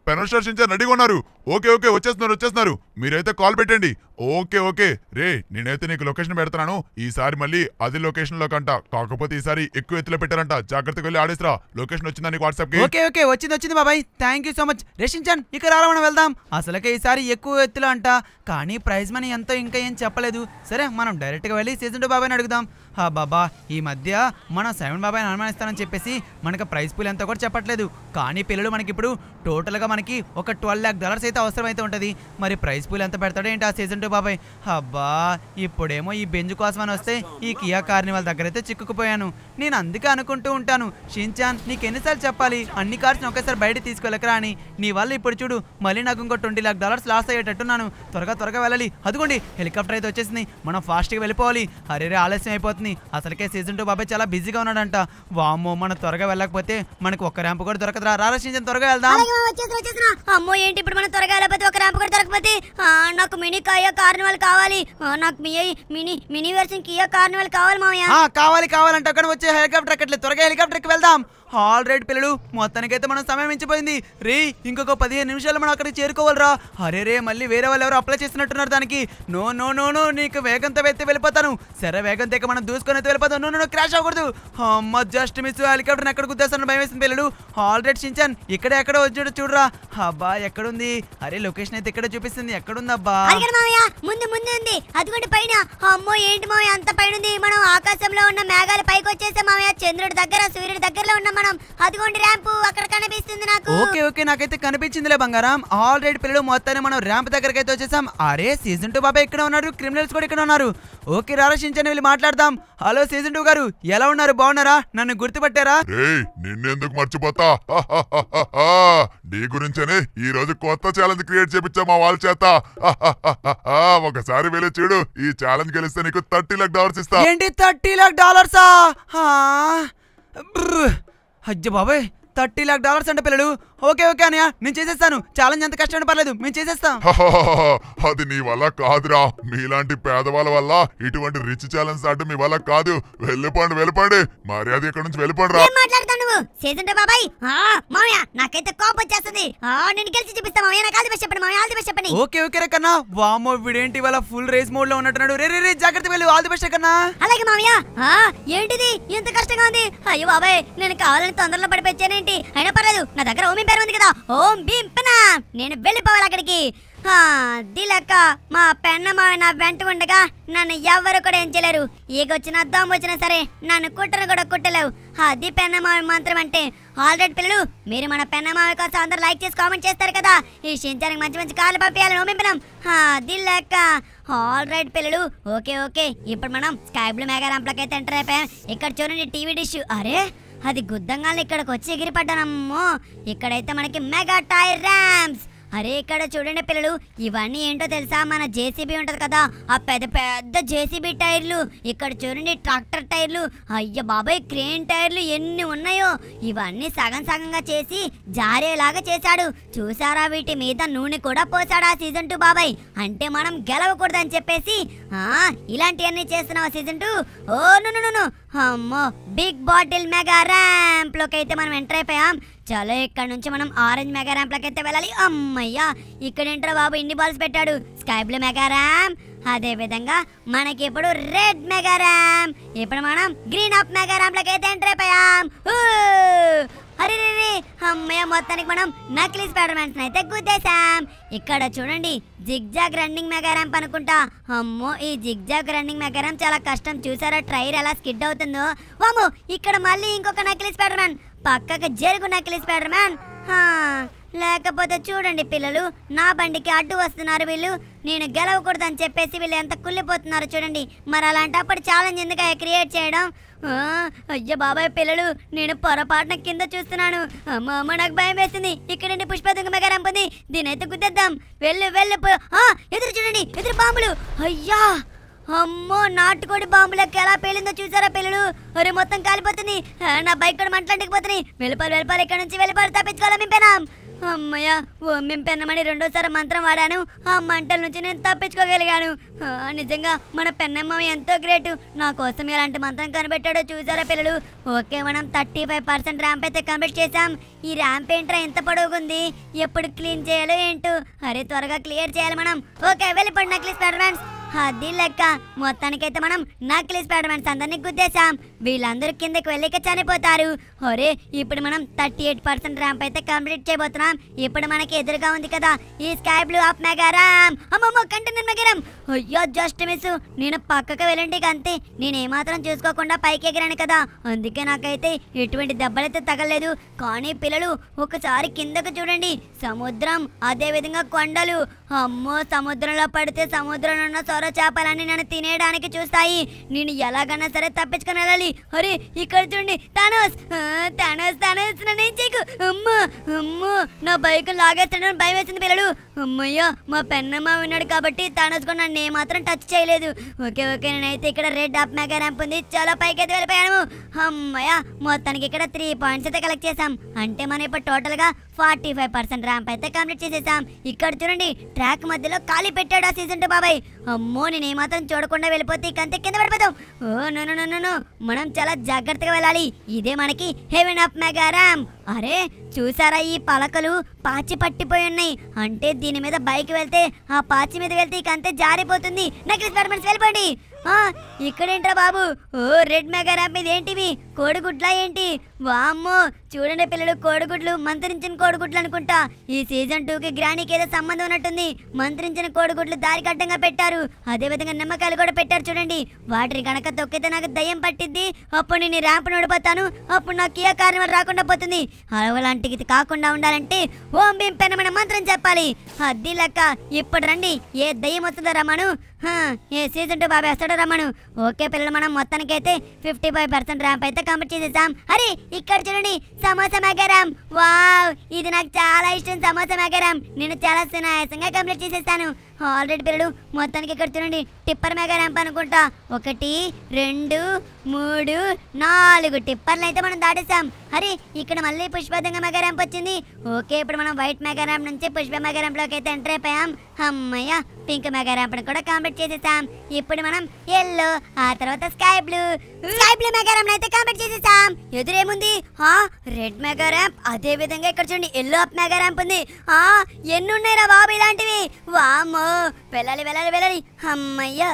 పెనల్ స్టేషన్ రెడీగా ఉన్నారు ఓకే ఓకే వచ్చేస్తున్నారు వచ్చేస్తున్నారు మీరైతే కాల్ పెట్టండి ఓకే ఓకే రే నేనైతే నీకు లొకేషన్ పెడతాను ఈసారి మళ్ళీ అది లొకేషన్ లో కంట కాకపోతే ఈసారి ఎక్కువ ఎత్తులో పెట్టారంట జాగ్రత్తగా వెళ్ళి ఆడేసిరా లొకేషన్ వచ్చిందా నీకు వాట్సాప్ ఓకే ఓకే వచ్చింది వచ్చింది బాబాయ్ థ్యాంక్ యూ సో మచ్ రషించాన్ ఇక రావడం వెళ్దాం అసలుకే ఈసారి ఎక్కువ ఎత్తులో అంట కానీ ప్రైజ్ మనీ ఎంతో ఇంకా ఏం చెప్పలేదు సరే మనం డైరెక్ట్ గా వెళ్ళి సీజన్ టూ బాబాయ్ని అడుగుదాం హా బాబా ఈ మధ్య మనం సెవెన్ బాబాయ్ని అనుమానిస్తానని చెప్పేసి మనకి ప్రైజ్ పూల్ ఎంతో కూడా చెప్పట్లేదు కానీ పిల్లలు మనకి ఇప్పుడు టోటల్గా మనకి ఒక ట్వెల్వ్ ల్యాక్ డాలర్స్ అయితే అవసరమైతే ఉంటుంది మరి ప్రైస్ పూల్ ఎంత పెడతాడో ఏంటి ఆ సీజన్ టూ బాబాయ్ అబ్బా ఇప్పుడేమో ఈ బెంజ్ కోసం అని వస్తే ఈ కియా కార్నివాల్ దగ్గర అయితే చిక్కుకుపోయాను నేను అందుకే అనుకుంటూ ఉంటాను షిన్చాన్ నీకు ఎన్నిసార్లు చెప్పాలి అన్ని కార్స్ని ఒకేసారి బయట తీసుకెళ్ళకరా అని నీ వల్ల ఇప్పుడు చూడు మళ్ళీ నాకు ఇంకో ట్వంటీ లాక్ డాలర్స్ లాస్ అయ్యేటట్టున్నాను త్వరగా త్వరగా వెళ్ళాలి అదిగోండి హెలికాప్టర్ అయితే వచ్చేసింది మనం ఫాస్ట్గా వెళ్ళిపోవాలి అరేరే ఆలస్యం అయిపోతుంది అసలుకే సీజన్ టూ బాబాయ్ చాలా బిజీగా ఉన్నాడంట వామ్మో మనం త్వరగా వెళ్ళకపోతే మనకు ఒక్క ర్యాంప్ కూడా దొరకదురా రారా షిన్చాన్ త్వరగా వెళ్దాం అమ్మో ఏంటి ఇప్పుడు మనం త్వరగా ఒక ర్యాంప్ కూడా దొరకపోతే నాకు మినీ కాయ కార్నివాల్ కావాలి నాకు మీ mini mini version Kia Carnival కావాలి మామయ్య కావాలి కావాలంటే అక్కడ వచ్చి హెలికాప్టర్ ఎక్కట్లేదు త్వరగా హెలికాప్టర్కి వెళ్దాం ఆల్ రైట్ పిల్లలు మొత్తానికైతే మనం సమయం మించిపోయింది రే ఇంకొక పదిహేను నిమిషాలు మనం అక్కడికి చేరుకోవాలరా అరే రే మళ్ళీ వేరే వాళ్ళు ఎవరు అప్లై చేసినట్టున్నారు దానికి నో నో నో నో నీకు వేగంతో అయితే వెళ్ళిపోతాను సరే వేగంతో ఇక మనం దూసుకొని అయితే వెళ్ళిపోతాను నో నో క్రాష్ అవ్వకూడదు అమ్మ జస్ట్ మిస్ హెలికాప్టర్ ఎక్కడ గుద్దేస్తాను భయం వేసింది పిల్లలు ఆల్ రైట్ చించాను ఇక్కడే ఎక్కడ వచ్చి చూడరా అబ్బా ఎక్కడుంది అరే లొకేషన్ అయితే ఇక్కడ చూపిస్తుంది ఎక్కడుందబ్బా ముందు ముందు ఉంది అదిగోండి పైన అమ్మో ఏంటి మామయ్య అంత పైన మనం ఆకాశంలో ఉన్న మేఘాలు పైకి వచ్చేసే మామయ్య చంద్రుడి దగ్గర సూర్యుడి దగ్గరలో ఉన్నాం మనం అదిగోండి ర్యాంప్ అక్కడ కనిపిస్తుంది నాకు ఓకే ఓకే నాకైతే కనిపించిందిలే బంగారం ఆల్రెడీ పిల్లలు మొత్తాన్ని మనం ర్యాంప్ దగ్గరికి అయితే వచ్చేసాం అరే సీజన్ టూ బాబాయ్ ఇక్కడ ఉన్నారు క్రిమినల్స్ కూడా ఇక్కడ ఉన్నారు ఓకే రారా షించని వెళ్ళి మాట్లాడదాం హలో సీజన్ టూ గారు ఎలా ఉన్నారు బాగున్నారా నన్ను గుర్తుపట్టారా నిన్నెందుకు మర్చిపోతా నీ గురించనే ఈ రోజు కొత్త ఛాలెంజ్ క్రియేట్ చేపించా మా వాళ్ళ చేత ఒకసారి వెళ్ళి చూడు ఈ ఛాలెంజ్ గెలిస్తే నీకు థర్టీ లాక్ డాలర్స్ ఇస్తా ఏంటి థర్టీ లాక్ డాలర్సా जब बाबे థర్టీ లాక్ డాలర్స్ అంటే పిల్లలు ఓకే ఓకే అనయా నేను చేసేస్తాను ఛాలెంజ్ ఎంత కష్టం పర్లేదు మేము చేసేస్తాం అది నీ వల్ల కాదురా మీలాంటి పేదవాళ్ళ వల్ల ఇటువంటి రిచ్ ఛాలెంజ్ అంటే మీ వల్ల కాదు వెళ్ళిపోండి వెళ్ళిపోండి మర్యాద ఇక్కడ నుంచి వెళ్ళిపోండి రా బాబాయ్ నాకైతే నేను చెప్పండి ఓకే ఓకే వీడేంటి వాళ్ళ ఫుల్ రేస్ లో ఉన్నట్టున్నాడు జాగ్రత్త వెళ్ళి ఏంటిది ఎంత కష్టంగా ఉంది అయ్యో బాబాయ్ నేను కావాలని తొందరలో ఏంటి అయినా పర్లేదు నా దగ్గర ఓమి పేరు ఉంది కదా ఓం భీం నేను వెళ్ళిపోవాలి అక్కడికి దిలక్క మా పెన్నమా నా వెంట ఉండగా నన్ను ఎవరు కూడా ఏం చేయలేరు ఈగొచ్చిన దోమ వచ్చినా సరే నన్ను కుట్టను కూడా కుట్టలేవు అది పెన్నమావి మాత్రం అంటే ఆల్రెడీ పిల్లలు మీరు మన పెన్నమావి కోసం అందరు లైక్ చేసి కామెంట్ చేస్తారు కదా ఈ షించానికి మంచి మంచి కాళ్ళు పంపించాలని ఓమింపినాం అది లెక్క ఆల్రెడీ పిల్లలు ఓకే ఓకే ఇప్పుడు మనం స్కై బ్లూ మెగా అయితే ఎంటర్ అయిపోయాం ఇక్కడ చూడండి టీవీ డిష్ అరే అది గుద్దంగానే ఇక్కడికి వచ్చి ఎగిరిపడ్డానమ్మో ఇక్కడైతే మనకి మెగా టైర్ ర్యామ్స్ అరే ఇక్కడ చూడండి పిల్లలు ఇవన్నీ ఏంటో తెలుసా మన జేసీబీ ఉంటుంది కదా ఆ పెద్ద పెద్ద జేసీబీ టైర్లు ఇక్కడ చూడండి ట్రాక్టర్ టైర్లు అయ్య బాబాయ్ క్రేన్ టైర్లు ఎన్ని ఉన్నాయో ఇవన్నీ సగం సగంగా చేసి జారేలాగా చేశాడు చూసారా వీటి మీద నూనె కూడా పోసాడు ఆ సీజన్ టూ బాబాయ్ అంటే మనం గెలవకూడదని చెప్పేసి ఆ ఇలాంటివన్నీ చేస్తున్నావు సీజన్ టూ ఓ నూనె అమ్మో బిగ్ బాటిల్ మెగా లోకి అయితే మనం ఎంటర్ అయిపోయాం చలో ఇక్కడ నుంచి మనం ఆరెంజ్ మెగా ర్యాంప్లకి అయితే వెళ్ళాలి అమ్మయ్యా ఇక్కడ ఏంటో బాబు ఇన్ని బాల్స్ పెట్టాడు స్కై బ్లూ మెగా ర్యాంప్ విధంగా మనకి ఇప్పుడు రెడ్ మెగా ర్యాంప్ ఇప్పుడు మనం గ్రీన్ అప్ మెగా ర్యాంప్లకి అయితే ఎంటర్ అయిపోయాం అరే అమ్మయ్య మొత్తానికి మనం నకిలీ స్పైడర్ మ్యాన్స్ అయితే గుద్దేశాం ఇక్కడ చూడండి జిగ్ జాగ్ రన్నింగ్ ర్యాంప్ అనుకుంటా అమ్మో ఈ జిగ్ జాగ్ రన్నింగ్ ర్యాంప్ చాలా కష్టం చూసారా ట్రైర్ ఎలా స్కిడ్ అవుతుందో వామో ఇక్కడ మళ్ళీ ఇంకొక నకిలీ స్పైడర్ మ్యాన్ పక్కకు నకిలీ స్పైడర్ మ్యాన్ లేకపోతే చూడండి పిల్లలు నా బండికి అడ్డు వస్తున్నారు వీళ్ళు నేను గెలవకూడదని చెప్పేసి వీళ్ళు ఎంత కుళ్ళిపోతున్నారు చూడండి మరి అలాంటప్పుడు ఛాలెంజ్ ఎందుకు క్రియేట్ చేయడం అయ్యో బాబాయ్ పిల్లలు నేను పొరపాటున కింద చూస్తున్నాను అమ్మ అమ్మ నాకు భయం వేసింది ఇక్కడ నుండి పుష్ప దుంగమగా రంపుంది దీనైతే గుద్దేద్దాం వెళ్ళు వెళ్ళు ఎదురు చూడండి ఎదురు పాములు అయ్యా అమ్మో నాటుకోడి బాంబు లెక్క ఎలా పేలిందో చూసారా పిల్లలు అరే మొత్తం కాలిపోతుంది నా బైక్ కూడా మంటలంటికిపోతుంది వెళ్ళిపోలు వెళ్ళిపోలు ఇక్కడ నుంచి వెళ్ళిపోలు తప్పించుకోవాలి మింపెనాం అమ్మయ్య ఓ పెన్నమని రెండోసారి మంత్రం వాడాను ఆ మంటల నుంచి నేను తప్పించుకోగలిగాను నిజంగా మన పెన్నమ్మ ఎంతో గ్రేట్ నా కోసం ఎలాంటి మంత్రం కనిపెట్టాడో చూసారా పిల్లలు ఓకే మనం థర్టీ ఫైవ్ పర్సెంట్ ర్యాంప్ అయితే కంప్లీట్ చేసాం ఈ ర్యాంప్ ఏంట్రా ఎంత పొడవుకుంది ఎప్పుడు క్లీన్ చేయాలో ఏంటో అరే త్వరగా క్లియర్ చేయాలి మనం ఓకే వెళ్ళిపోండి నక్లీస్ పెర్ఫార్మెన్స్ అది లెక్క మొత్తానికైతే మనం నక్లీస్ స్పైడర్ అందరినీ గుద్దేశాం వీళ్ళందరూ కిందకి వెళ్ళక చనిపోతారు ఒరే ఇప్పుడు మనం థర్టీ ఎయిట్ పర్సెంట్ ర్యాంప్ అయితే కంప్లీట్ చేయబోతున్నాం ఇప్పుడు మనకి ఎదురుగా ఉంది కదా ఈ స్కై బ్లూ ఆఫ్ మెగారామ్ అమ్మమ్మ కంటెన్ మెగారామ్ అయ్యో జస్ట్ మిస్ నేను పక్కకు వెళ్ళండి అంతే నేనేమాత్రం చూసుకోకుండా పైకి ఎగిరాను కదా అందుకే నాకైతే ఎటువంటి దెబ్బలైతే తగలేదు కానీ పిల్లలు ఒకసారి కిందకు చూడండి సముద్రం అదే విధంగా కొండలు అమ్మో సముద్రంలో పడితే సముద్రంలో ఉన్న సొర చేపలన్నీ నన్ను తినేయడానికి చూస్తాయి నేను ఎలాగైనా సరే తప్పించుకుని వెళ్ళాలి అరే ఇక్కడ చూడండి తనోస్ తనోస్ తనోస్ నేను అమ్మో అమ్మో నా బైక్ లాగేస్తాడని భయం వేసింది పిల్లలు అమ్మయ్యో మా పెన్నమ్మ విన్నాడు కాబట్టి తనోస్ కూడా నేను మాత్రం టచ్ చేయలేదు ఓకే ఓకే నేనైతే ఇక్కడ రెడ్ అప్ మెగా ర్యాంప్ ఉంది చాలా పైకి అయితే వెళ్ళిపోయాము అమ్మయ్య మొత్తానికి ఇక్కడ త్రీ పాయింట్స్ అయితే కలెక్ట్ చేసాం అంటే మనం ఇప్పుడు టోటల్గా ఫార్టీ ఫైవ్ పర్సెంట్ ర్యాంప్ అయితే కంప్లీట్ చేసేసాం ఇక్కడ చూడండి ట్రాక్ మధ్యలో ఖాళీ పెట్టాడు ఆ సీజన్ బాబాయ్ అమ్మో నేను ఏమాత్రం చూడకుండా వెళ్ళిపోతే ఇకంతే కింద పడిపోతాం ఓ నో మనం చాలా జాగ్రత్తగా వెళ్ళాలి ఇదే మనకి హెవెన్ అప్ మెగా ర్యాంప్ అరే చూసారా ఈ పలకలు పాచి పట్టిపోయి ఉన్నాయి అంటే దీని మీద బైక్ వెళ్తే ఆ పాచి మీద వెళ్తే ఇక అంతే జారిపోతుంది నకిలీ స్పైడర్మెన్స్ వెళ్ళిపోండి ఇక్కడేంట్రా బాబు ఓ రెడ్ మెగా ర్యాప్ మీద ఏంటివి కోడిగుడ్లా ఏంటి వామ్మో చూడండి పిల్లలు కోడిగుడ్లు మంత్రించిన కోడిగుడ్లు అనుకుంటా ఈ సీజన్ టూకి గ్రానికి ఏదో సంబంధం ఉన్నట్టుంది మంత్రించిన కోడిగుడ్లు దారికి అడ్డంగా పెట్టారు అదేవిధంగా నిమ్మకాయలు కూడా పెట్టారు చూడండి వాటిని గనక తొక్కితే నాకు దయ్యం పట్టిద్ది అప్పుడు నేను ర్యాంప్ నడిపోతాను అప్పుడు నాకు ఏ కార్యం రాకుండా పోతుంది అలాంటిది కాకుండా ఉండాలంటే ఓం భీం పెనమైన మంత్రం చెప్పాలి అది లెక్క ఇప్పుడు రండి ఏ దయ్యం వస్తుందో రమను ఏ సీజన్ టూ బాబేస్తాడో రమను ఓకే పిల్లలు మనం మొత్తానికైతే ఫిఫ్టీ ఫైవ్ పర్సెంట్ ర్యాంప్ అయితే కంప్లీట్ చేసేసాం అరే ఇక్కడ చూడండి సమోసా మేకరం వావ్ ఇది నాకు చాలా ఇష్టం సమోసా మేకరం నేను చాలా సునాయాసంగా కంప్లీట్ చేసేస్తాను ఆల్రెడీ పిల్లలు మొత్తానికి ఇక్కడ చూడండి టిప్పర్ మేఘ ర్యాంప్ అనుకుంటా ఒకటి రెండు మూడు నాలుగు టిప్పర్లు అయితే మనం దాటేసాం అరే ఇక్కడ మళ్ళీ పుష్పదంగ మేఘ ర్యాంప్ వచ్చింది ఓకే ఇప్పుడు మనం వైట్ మేఘ ర్యాంప్ నుంచి పుష్ప ర్యాంప్ లోకి అయితే ఎంటర్ అయిపోయాం అమ్మయ్య పింక్ మెగా ర్యాంప్ని కూడా కంప్లీట్ చేసేసాం ఇప్పుడు మనం ఎల్లో ఆ తర్వాత sky blue sky blue mega ramp అయితే కంప్లీట్ చేసేసాం ఎదురేముంది రెడ్ మేఘ ర్యాంప్ అదే విధంగా ఇక్కడ చూడండి ఎల్లో అప్ మేఘ ర్యాంప్ ఉంది ఎన్ని ఉన్నాయిరా బాబు ఇలాంటివి వామ్మో వెళ్ళాలి వెళ్ళాలి వెళ్ళాలి అమ్మయ్యా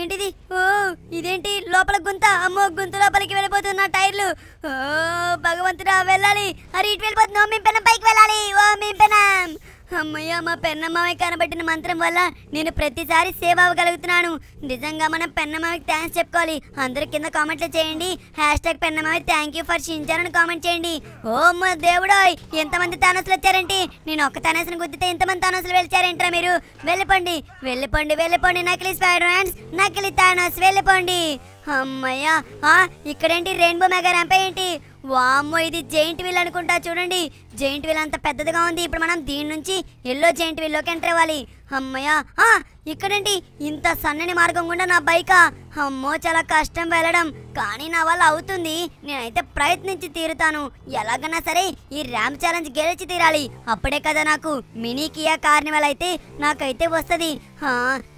ఏంటిది ఓ ఇదేంటి లోపల గుంత అమ్మో గుంత లోపలికి వెళ్ళిపోతున్న టైర్లు ఓ భగవంతుడా వెళ్ళాలి అరే ఇటు వెళ్ళిపోతున్నాం మేము పైకి వెళ్ళాలి ఓ మేము పెనం అమ్మయ్య మా పెన్నమ్మకి కనబట్టిన మంత్రం వల్ల నేను ప్రతిసారి సేవ్ అవ్వగలుగుతున్నాను నిజంగా మనం పెన్నమ్మకి థ్యాంక్స్ చెప్పుకోవాలి అందరి కింద కామెంట్లు చేయండి hash tag Pennamma thank you for షించారని కామెంట్ చేయండి ఓ మా దేవుడోయ్ ఎంతమంది తానసులు వచ్చారంటే నేను ఒక్క తానసును గుర్తితే ఎంతమంది తానసులు వెళ్ళారంటారా మీరు వెళ్ళిపోండి వెళ్ళిపోండి వెళ్ళిపోండి నకిలీ స్పైడర్ హ్యాండ్స్ నకిలీ తానస్ వెళ్ళిపోండి అమ్మయ్యా ఇక్కడేంటి రెయిన్బో మెగా ర్యాంప్ ఏంటి వామ్మో ఇది జెయింట్ వీల్ అనుకుంటా చూడండి జైంట్ వీల్ అంత పెద్దదిగా ఉంది ఇప్పుడు మనం దీని నుంచి ఎల్లో జైంట్ వీల్లోకి ఎంటర్ అవ్వాలి అమ్మయ్య ఇక్కడండి ఇంత సన్నని మార్గం గుండా నా బైకా అమ్మో చాలా కష్టం వెళ్ళడం కానీ నా వల్ల అవుతుంది నేనైతే ప్రయత్నించి తీరుతాను ఎలాగైనా సరే ఈ ర్యామ్ ఛాలెంజ్ గెలిచి తీరాలి అప్పుడే కదా నాకు మినీ కియా కార్నివల్ అయితే నాకైతే వస్తుంది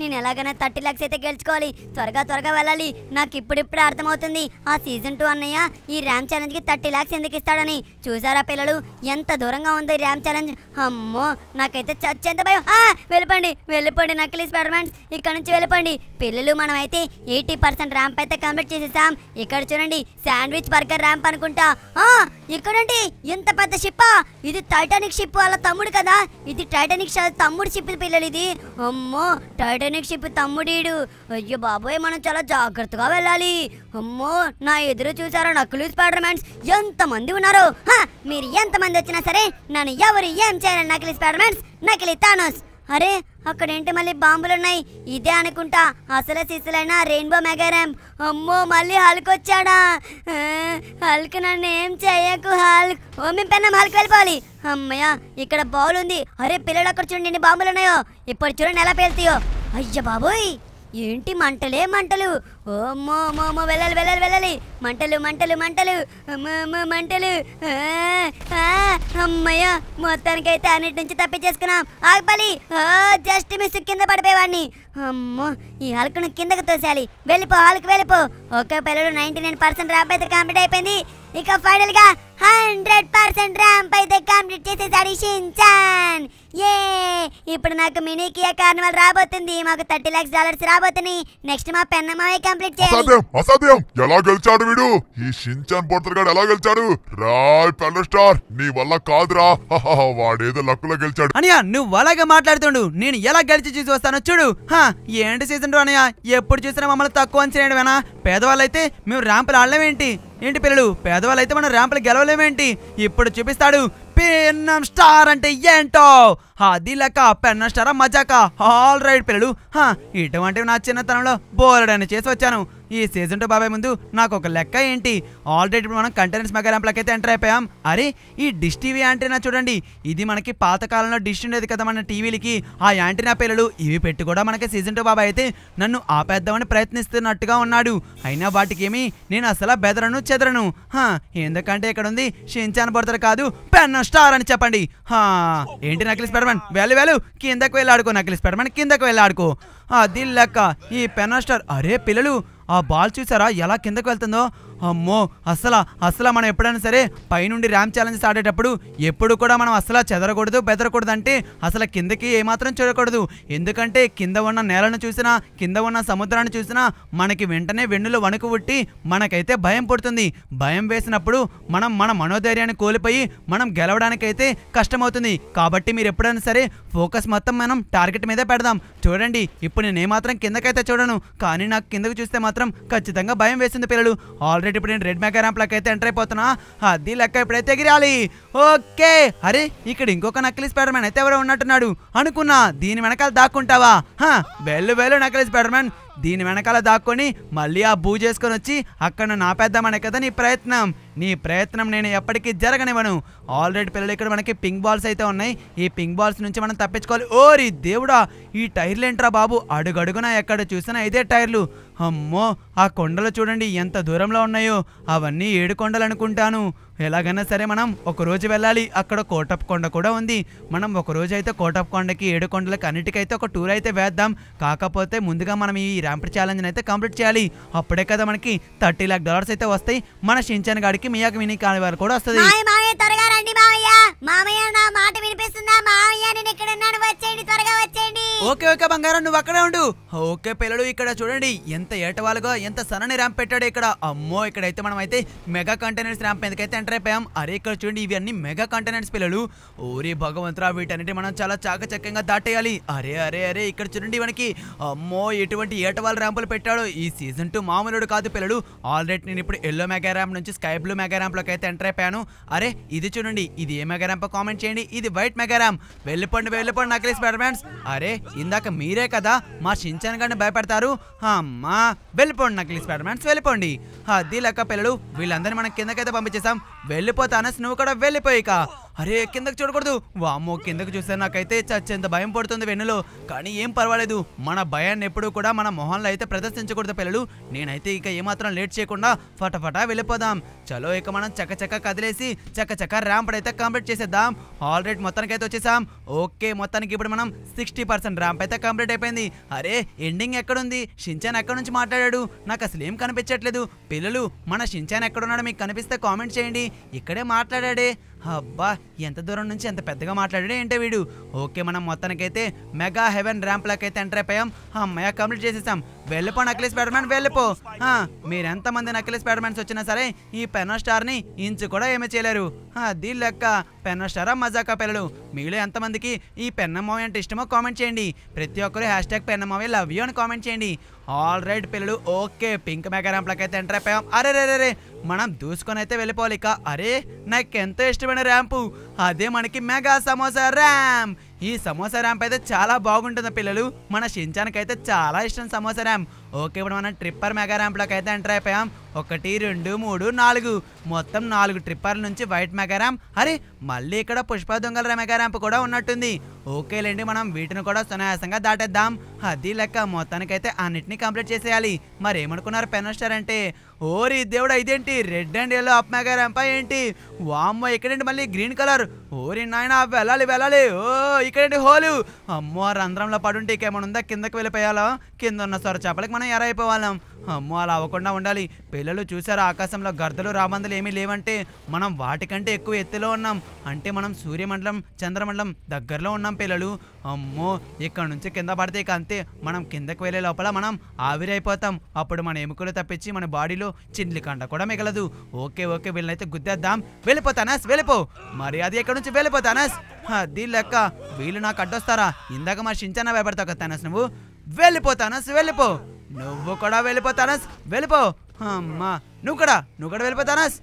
నేను ఎలాగైనా థర్టీ ల్యాక్స్ అయితే గెలుచుకోవాలి త్వరగా త్వరగా వెళ్ళాలి నాకు ఇప్పుడిప్పుడే అర్థమవుతుంది ఆ సీజన్ టూ అన్నయ్య ఈ ర్యామ్ ఛాలెంజ్కి థర్టీ ల్యాక్స్ ఎందుకు ఇస్తాడని చూసారా పిల్లలు ఎంత ఎంత దూరంగా ఉంది ర్యామ్ ఛాలెంజ్ అమ్మో నాకైతే చచ్చేంత భయం వెళ్ళిపోండి వెళ్ళిపోండి నకిలీ స్పైడర్ మ్యాన్స్ ఇక్కడ నుంచి వెళ్ళిపోండి పిల్లలు మనం అయితే ఎయిటీ పర్సెంట్ ర్యాంప్ అయితే కంప్లీట్ చేసేసాం ఇక్కడ చూడండి శాండ్విచ్ బర్గర్ ర్యాంప్ అనుకుంటా ఇక్కడండి ఇంత పెద్ద షిప్ ఇది టైటానిక్ షిప్ వాళ్ళ తమ్ముడు కదా ఇది టైటానిక్ తమ్ముడు షిప్ పిల్లలు ఇది అమ్మో టైటానిక్ షిప్ తమ్ముడీడు అయ్యో బాబోయ్ మనం చాలా జాగ్రత్తగా వెళ్ళాలి అమ్మో నా ఎదురు చూసారో నక్కులు స్పైడర్ మ్యాన్స్ ఎంత మంది ఉన్నారు మీరు ఎంత మంది వచ్చినా సరే నన్ను ఎవరు ఏం చేయాలని నకిలీ స్పైడర్ మ్యాన్స్ నకిలీ తానోస్ అరే అక్కడ ఏంటి మళ్ళీ బాంబులున్నాయి ఇదే అనుకుంటా అసలు సిసలైన రెయిన్బో మెగారామ్ అమ్మో మళ్ళీ హల్క్ వచ్చాడా హల్క్ నన్ను ఏం చేయకు హల్క్ ఓ మేము పెన్నం హల్క్ వెళ్ళిపోవాలి అమ్మయ్య ఇక్కడ బౌల్ ఉంది అరే పిల్లలు అక్కడ చూడండి ఎన్ని బాంబులు ఉన్నాయో ఇప్పుడు చూడండి ఎలా పేలుతాయో అయ్య బాబోయ్ ఏంటి మంటలే మంటలు ఓమ్మో మోమో వెళ్ళాలి వెళ్ళాలి వెళ్ళాలి మంటలు మంటలు మంటలు మంటలు అమ్మయ్య మొత్తానికైతే అన్నిటి నుంచి తప్పించేసుకున్నాం ఆగిపలి జస్ట్ మిస్ కింద పడిపోయేవాడిని అమ్మో ఈ హల్కును కిందకు తోసాలి వెళ్ళిపో హల్కు వెళ్ళిపో ఒక పిల్లలు నైన్టీ నైన్ పర్సెంట్ రాబోయే కంప్లీట్ అయిపోయింది ఇక ఫైనల్గా హండ్రెడ్ పర్సెంట్ ర్యాంప్ అయితే కంప్లీట్ చేసేసాడు షిన్చాన్ ఏ ఇప్పుడు నాకు మినీ కియా కార్నివల్ రాబోతుంది మాకు థర్టీ లాక్స్ డాలర్స్ రాబోతున్నాయి నెక్స్ట్ మా పెన్నమ్మాయి కంప్లీట్ చేయాలి అసాధ్యం అసాధ్యం ఎలా గెలిచాడు వీడు ఈ షిన్చాన్ పొడతగాడు ఎలా గెలిచాడు రాయ్ పెన్న స్టార్ నీ వల్ల కాదురా వాడేదో లక్కులో గెలిచాడు అనియా నువ్వు అలాగే మాట్లాడుతుండు నేను ఎలా గెలిచి చూసి వస్తానో చూడు హా ఏంటి సీజన్ టూ అనయా ఎప్పుడు చూసినా మమ్మల్ని తక్కువ అంచనా పేదవాళ్ళు పేదవాళ్ళైతే మేము ర్యాంపులు ఆడలేమేంటి ఏంటి పిల్లలు పేదవాళ్ళైతే మనం ర్యాంపులు గెలవలేదు ఏంటి ఇప్పుడు చూపిస్తాడు పెన్నం స్టార్ అంటే ఏంటో లెక్క పెన్నం స్టార్ మజాక ఆల్ రైట్ పిల్లలు ఇటువంటివి నా చిన్నతనంలో అని చేసి వచ్చాను ఈ సీజన్ టూ బాబాయ్ ముందు నాకు ఒక లెక్క ఏంటి ఆల్రెడీ మనం మెగా ల్యాంప్లకి అయితే ఎంటర్ అయిపోయాం అరే ఈ డిష్ టీవీ యాంటీనా చూడండి ఇది మనకి పాతకాలంలో డిష్ ఉండేది కదా మన టీవీలకి ఆ యాంటీనా పిల్లలు ఇవి పెట్టి కూడా మనకి సీజన్ టూ బాబాయ్ అయితే నన్ను ఆపేద్దామని ప్రయత్నిస్తున్నట్టుగా ఉన్నాడు అయినా వాటికి ఏమి నేను అసలు బెదరను చెదరను హా ఎందుకంటే ఇక్కడ ఉంది షించాన్ బొడతలు కాదు పెన్న స్టార్ అని చెప్పండి హా ఏంటి నకిలీస్ పెడమన్ వేలు వేలు కిందకు వెళ్ళాడుకో నకిలీస్ స్పెడమన్ కిందకు వెళ్ళాడుకో అది లెక్క ఈ పెన్న స్టార్ అరే పిల్లలు ఆ బాల్ చూసారా ఎలా కిందకు వెళ్తుందో అమ్మో అసలా అసలు మనం ఎప్పుడైనా సరే పైనుండి ర్యామ్ ఛాలెంజెస్ ఆడేటప్పుడు ఎప్పుడు కూడా మనం అసలు చెదరకూడదు బెదరకూడదు అంటే అసలు కిందకి ఏమాత్రం చూడకూడదు ఎందుకంటే కింద ఉన్న నేలను చూసినా కింద ఉన్న సముద్రాన్ని చూసినా మనకి వెంటనే వెన్నులు వణుకు ఉట్టి మనకైతే భయం పుడుతుంది భయం వేసినప్పుడు మనం మన మనోధైర్యాన్ని కోల్పోయి మనం గెలవడానికైతే కష్టమవుతుంది కాబట్టి మీరు ఎప్పుడైనా సరే ఫోకస్ మొత్తం మనం టార్గెట్ మీదే పెడదాం చూడండి ఇప్పుడు నేనేమాత్రం కిందకైతే చూడను కానీ నాకు కిందకు చూస్తే మాత్రం ఖచ్చితంగా భయం వేసింది పిల్లలు ఆల్రెడీ సపరేట్ ఇప్పుడు రెడ్ మెగా లెక్క అయితే ఎంటర్ అయిపోతున్నా అది లెక్క ఇప్పుడైతే ఎగిరాలి ఓకే అరే ఇక్కడ ఇంకొక నక్లీస్ పేడర్ మ్యాన్ అయితే ఎవరో ఉన్నట్టున్నాడు అనుకున్నా దీని వెనకాల దాక్కుంటావా వెళ్ళు వెళ్ళు నక్లీస్ పేడర్ మ్యాన్ దీని వెనకాల దాక్కొని మళ్ళీ ఆ బూ చేసుకొని వచ్చి అక్కడ నాపేద్దామనే కదా నీ ప్రయత్నం నీ ప్రయత్నం నేను ఎప్పటికీ జరగనివ్వను ఆల్రెడీ పిల్లలు ఇక్కడ మనకి పింక్ బాల్స్ అయితే ఉన్నాయి ఈ పింక్ బాల్స్ నుంచి మనం తప్పించుకోవాలి ఓరి దేవుడా ఈ టైర్లు ఏంట్రా బాబు అడుగడుగున ఎక్కడ చూసినా ఇదే టైర్లు అమ్మో ఆ కొండలు చూడండి ఎంత దూరంలో ఉన్నాయో అవన్నీ ఏడు కొండలు అనుకుంటాను ఎలాగైనా సరే మనం ఒకరోజు వెళ్ళాలి అక్కడ కోటప్పకొండ కూడా ఉంది మనం ఒకరోజు అయితే కోటప్పకొండకి ఏడు కొండలకి అన్నిటికైతే ఒక టూర్ అయితే వేద్దాం కాకపోతే ముందుగా మనం ఈ ర్యాంప్ ఛాలెంజ్ని అయితే కంప్లీట్ చేయాలి అప్పుడే కదా మనకి థర్టీ ల్యాక్ డాలర్స్ అయితే వస్తాయి మన షించన్ గాడికి మియాకి మినీ కానివారు కూడా వస్తుంది మామయ్య నా మాట వినిపిస్తుందా మామయ్య ఓకే ఓకే బంగారం నువ్వు అక్కడే ఉండు ఓకే పిల్లలు ఇక్కడ చూడండి ఎంత ఏటవాలుగా ఎంత సన్నని ర్యాంప్ పెట్టాడు ఇక్కడ అమ్మో ఇక్కడైతే మనం అయితే మెగా కంటైనర్స్ ర్యాంప్ ఎందుకైతే ఎంటర్ అయిపోయాం అరే ఇక్కడ చూడండి ఇవన్నీ మెగా కంటైనర్స్ పిల్లలు ఊరి భగవంతురా వీటన్నిటి మనం చాలా చాకచక్యంగా దాటేయాలి అరే అరే అరే ఇక్కడ చూడండి మనకి అమ్మో ఎటువంటి ఏటవాల ర్యాంపులు పెట్టాడు ఈ సీజన్ టూ మామూలుడు కాదు పిల్లలు ఆల్రెడీ నేను ఇప్పుడు ఎల్లో మెగా ర్యాంప్ నుంచి స్కై బ్లూ మెగా ర్యాంప్లోకి అయితే ఎంటర్ అయిపోయాను అరే ఇది చూడండి ఇది ఏ మెగా ర్యాంప్ కామెంట్ చేయండి ఇది వైట్ మెగా ర్యాంప్ వెళ్ళిపోండి వెళ్ళిపోండి నకిలీ అరే ఇందాక మీరే కదా మా షించాన్ గారిని భయపడతారు అమ్మా వెళ్ళిపోండి నకిలీ స్పైడర్ మ్యాన్స్ వెళ్ళిపోండి అద్దీ లెక్క పిల్లలు వీళ్ళందరినీ మనం కిందకైతే పంపించేసాం వెళ్ళిపోతానస్ నువ్వు కూడా వెళ్ళిపోయిక అరే కిందకు చూడకూడదు వామ్మో కిందకు చూస్తే నాకైతే చచ్చేంత భయం పడుతుంది వెన్నులో కానీ ఏం పర్వాలేదు మన భయాన్ని ఎప్పుడూ కూడా మన మొహంలో అయితే ప్రదర్శించకూడదు పిల్లలు నేనైతే ఇక ఏమాత్రం లేట్ చేయకుండా ఫటాఫటా వెళ్ళిపోదాం చలో ఇక మనం చక్కచక్క కదిలేసి చక్కచక్క ర్యాంప్ అయితే కంప్లీట్ చేసేద్దాం ఆల్రెడీ మొత్తానికి అయితే వచ్చేసాం ఓకే మొత్తానికి ఇప్పుడు మనం సిక్స్టీ పర్సెంట్ ర్యాంప్ అయితే కంప్లీట్ అయిపోయింది అరే ఎండింగ్ ఎక్కడుంది షించాన్ ఎక్కడి నుంచి మాట్లాడాడు నాకు అసలు ఏం కనిపించట్లేదు పిల్లలు మన షించాన్ ఎక్కడున్నాడో మీకు కనిపిస్తే కామెంట్ చేయండి ఇక్కడే మాట్లాడాడే అబ్బా ఎంత దూరం నుంచి ఎంత పెద్దగా మాట్లాడాడే ఏంటో వీడు ఓకే మనం మొత్తానికైతే మెగా హెవెన్ ర్యాంప్లకైతే ఎంటర్ అయిపోయాం ఆ కంప్లీట్ చేసేసాం వెళ్ళిపో నకిలీ స్పైడర్ మ్యాన్ వెళ్ళిపో మీరెంతమంది నకిలీ స్పైడర్ వచ్చినా సరే ఈ పెన్న స్టార్ని ఇంచు కూడా ఏమీ చేయలేరు అది లెక్క పెన్న స్టారా మజాకా పిల్లలు మీలో ఎంతమందికి ఈ పెన్నమ్మావి అంటే ఇష్టమో కామెంట్ చేయండి ప్రతి ఒక్కరు హ్యాష్ ట్యాగ్ పెన్నమ్మావి లవ్ యూ అని కామెంట్ చేయండి ఆల్ రైట్ పిల్లలు ఓకే పింక్ మెగారాంప్లకి అయితే ఎంటర్ అయిపోయాం అరే రే రే మనం దూసుకొని అయితే వెళ్ళిపోవాలి ఇక అరే నాకెంతో ఇష్టమైన ర్యాంపు అదే మనకి మెగా సమోసా ర్యాంప్ ఈ సమోసా ర్యాంప్ అయితే చాలా బాగుంటుంది పిల్లలు మన షించానికి అయితే చాలా ఇష్టం సమోసా ర్యాంప్ ఓకే ఇప్పుడు మనం ట్రిప్పర్ మెగా ర్యాంప్లోకి అయితే ఎంటర్ అయిపోయాం ఒకటి రెండు మూడు నాలుగు మొత్తం నాలుగు ట్రిప్పర్ల నుంచి వైట్ మెగా ర్యాంప్ అరే మళ్ళీ ఇక్కడ పుష్ప దొంగల మెగా ర్యాంప్ కూడా ఉన్నట్టుంది ఓకేలేండి మనం వీటిని కూడా సునాయాసంగా దాటేద్దాం అది లెక్క మొత్తానికైతే అన్నిటినీ కంప్లీట్ చేసేయాలి మరేమనుకున్నారు పెనస్టర్ అంటే ఓరి దేవుడు ఇదేంటి red and yellow up mega ర్యాంపా ఏంటి వామ్మో ఇక్కడేంటి మళ్ళీ గ్రీన్ కలర్ ఓరి నాయన వెళ్ళాలి వెళ్ళాలి ఓ ఇక్కడేంటి హోలు అమ్మో రంధ్రంలో పడుంటే ఇంకేమైనా ఉందా కిందకి వెళ్ళిపోయాలో కింద ఉన్న సార్ చేపలకి మనం ఎరైపోవాలం అమ్మో అలా అవ్వకుండా ఉండాలి పిల్లలు చూసారు ఆకాశంలో గర్దలు రాబందలు ఏమీ లేవంటే మనం వాటికంటే ఎక్కువ ఎత్తులో ఉన్నాం అంటే మనం సూర్యమండలం చంద్రమండలం దగ్గరలో ఉన్నాం పిల్లలు అమ్మో ఇక్కడ నుంచి కింద పడితే ఇక అంతే మనం కిందకు వెళ్ళే లోపల మనం ఆవిరైపోతాం అప్పుడు మన ఎముకలు తప్పించి మన బాడీలో చిండ్లి కండ కూడా మిగలదు ఓకే ఓకే వీళ్ళనైతే గుద్దేద్దాం వెళ్ళిపోతానాస్ వెళ్ళిపో మరి అది ఎక్కడ నుంచి వెళ్ళిపోతానాస్ అది లెక్క వీళ్ళు నాకు అడ్డొస్తారా ఇందాక మా షించానా భయపడతావు కదా తనస్ నువ్వు వెళ్ళిపోతానాస్ వెళ్ళిపో నువ్వు కూడా వెళ్ళిపోతానస్ వెళ్ళిపో అమ్మా నువ్వు కూడా నువ్వు కూడా వెళ్ళిపోతానస్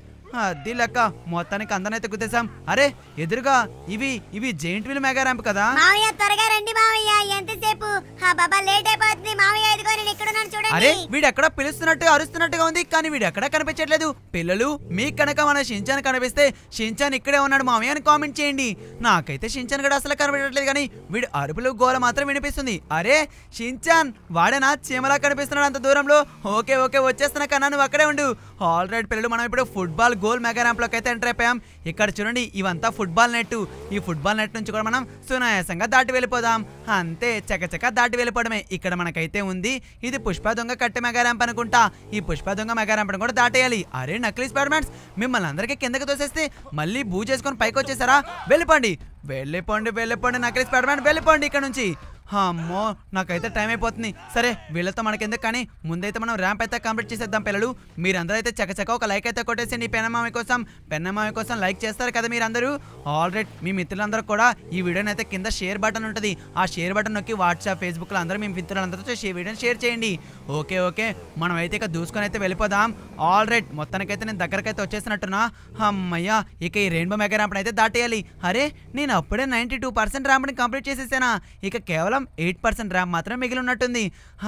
అది లెక్క మొత్తానికి అందనైతే గుద్దేశాం అరే ఎదురుగా ఇవి ఇవి జెయింట్ వీల్ మెగా ర్యాంప్ కదా మావయ్య త్వరగా రండి మావయ్య ఎంతసేపు ఆ బాబా లేట్ అయిపోతుంది మావయ్య ఇదిగో నేను ఇక్కడ ఉన్నాను చూడండి అరే వీడు ఎక్కడ పిలుస్తున్నట్టు అరుస్తున్నట్టుగా ఉంది కానీ వీడు ఎక్కడ కనిపించట్లేదు పిల్లలు మీ కనుక మన షించాన్ కనిపిస్తే షించాన్ ఇక్కడే ఉన్నాడు మావయ్య అని కామెంట్ చేయండి నాకైతే షించాన్ కూడా అసలు కనిపించట్లేదు కానీ వీడు అరుపులు గోల మాత్రం వినిపిస్తుంది అరే షించాన్ వాడేనా చీమలా కనిపిస్తున్నాడు అంత దూరంలో ఓకే ఓకే వచ్చేస్తున్నా కన్నా నువ్వు అక్కడే ఉండు ఆల్ రైట్ పిల్లలు మనం ఇప్పుడు ఫుట్బాల్ ఫుట్బాల్ గోల్ మెగా లోకి అయితే ఎంటర్ అయిపోయాం ఇక్కడ చూడండి ఇవంతా ఫుట్బాల్ నెట్ ఈ ఫుట్బాల్ నెట్ నుంచి కూడా మనం సునాయాసంగా దాటి వెళ్ళిపోదాం అంతే చకచక దాటి వెళ్ళిపోవడమే ఇక్కడ మనకైతే ఉంది ఇది పుష్ప దొంగ కట్టె మెగా ర్యాంప్ అనుకుంటా ఈ పుష్ప దొంగ మెగా ర్యాంప్ కూడా దాటేయాలి అరే నకిలీ స్పైడర్మ్యాన్స్ మిమ్మల్ని అందరికీ కిందకి తోసేస్తే మళ్ళీ బూ చేసుకొని పైకి వచ్చేసారా వెళ్ళిపోండి వెళ్ళిపోండి వెళ్ళిపోండి నకిలీ స్పైడర్మ్యాన్ వెళ్ళిపోండి ఇక్కడ నుంచి అమ్మో నాకైతే టైం అయిపోతుంది సరే వీళ్ళతో మనకెందుకు కానీ ముందైతే మనం ర్యాంప్ అయితే కంప్లీట్ చేసేద్దాం పిల్లలు మీరందరూ అయితే చక్కచక్క ఒక లైక్ అయితే కొట్టేసండి పెన్నమామి కోసం పెన్నమామి కోసం లైక్ చేస్తారు కదా మీరందరూ ఆల్రెడీ మీ మిత్రులందరూ కూడా ఈ వీడియోని అయితే కింద షేర్ బటన్ ఉంటుంది ఆ షేర్ బటన్ నొక్కి వాట్సాప్ ఫేస్బుక్లో అందరూ మీ మిత్రులందరితో ఈ వీడియోని షేర్ చేయండి ఓకే ఓకే మనం అయితే ఇక దూసుకొని అయితే వెళ్ళిపోదాం ఆల్ మొత్తానికైతే నేను దగ్గరకైతే వచ్చేసినట్టున్నా అమ్మయ్యా ఇక ఈ రెయిన్బో మెగా ర్యాంప్ని అయితే దాటేయాలి అరే నేను అప్పుడే నైంటీ టూ పర్సెంట్ ర్యాంప్ని కంప్లీట్ చేసేసానా ఇక కేవలం కేవలం ఎయిట్ పర్సెంట్ ర్యామ్ మాత్రమే మిగిలి ఉన్నట్టుంది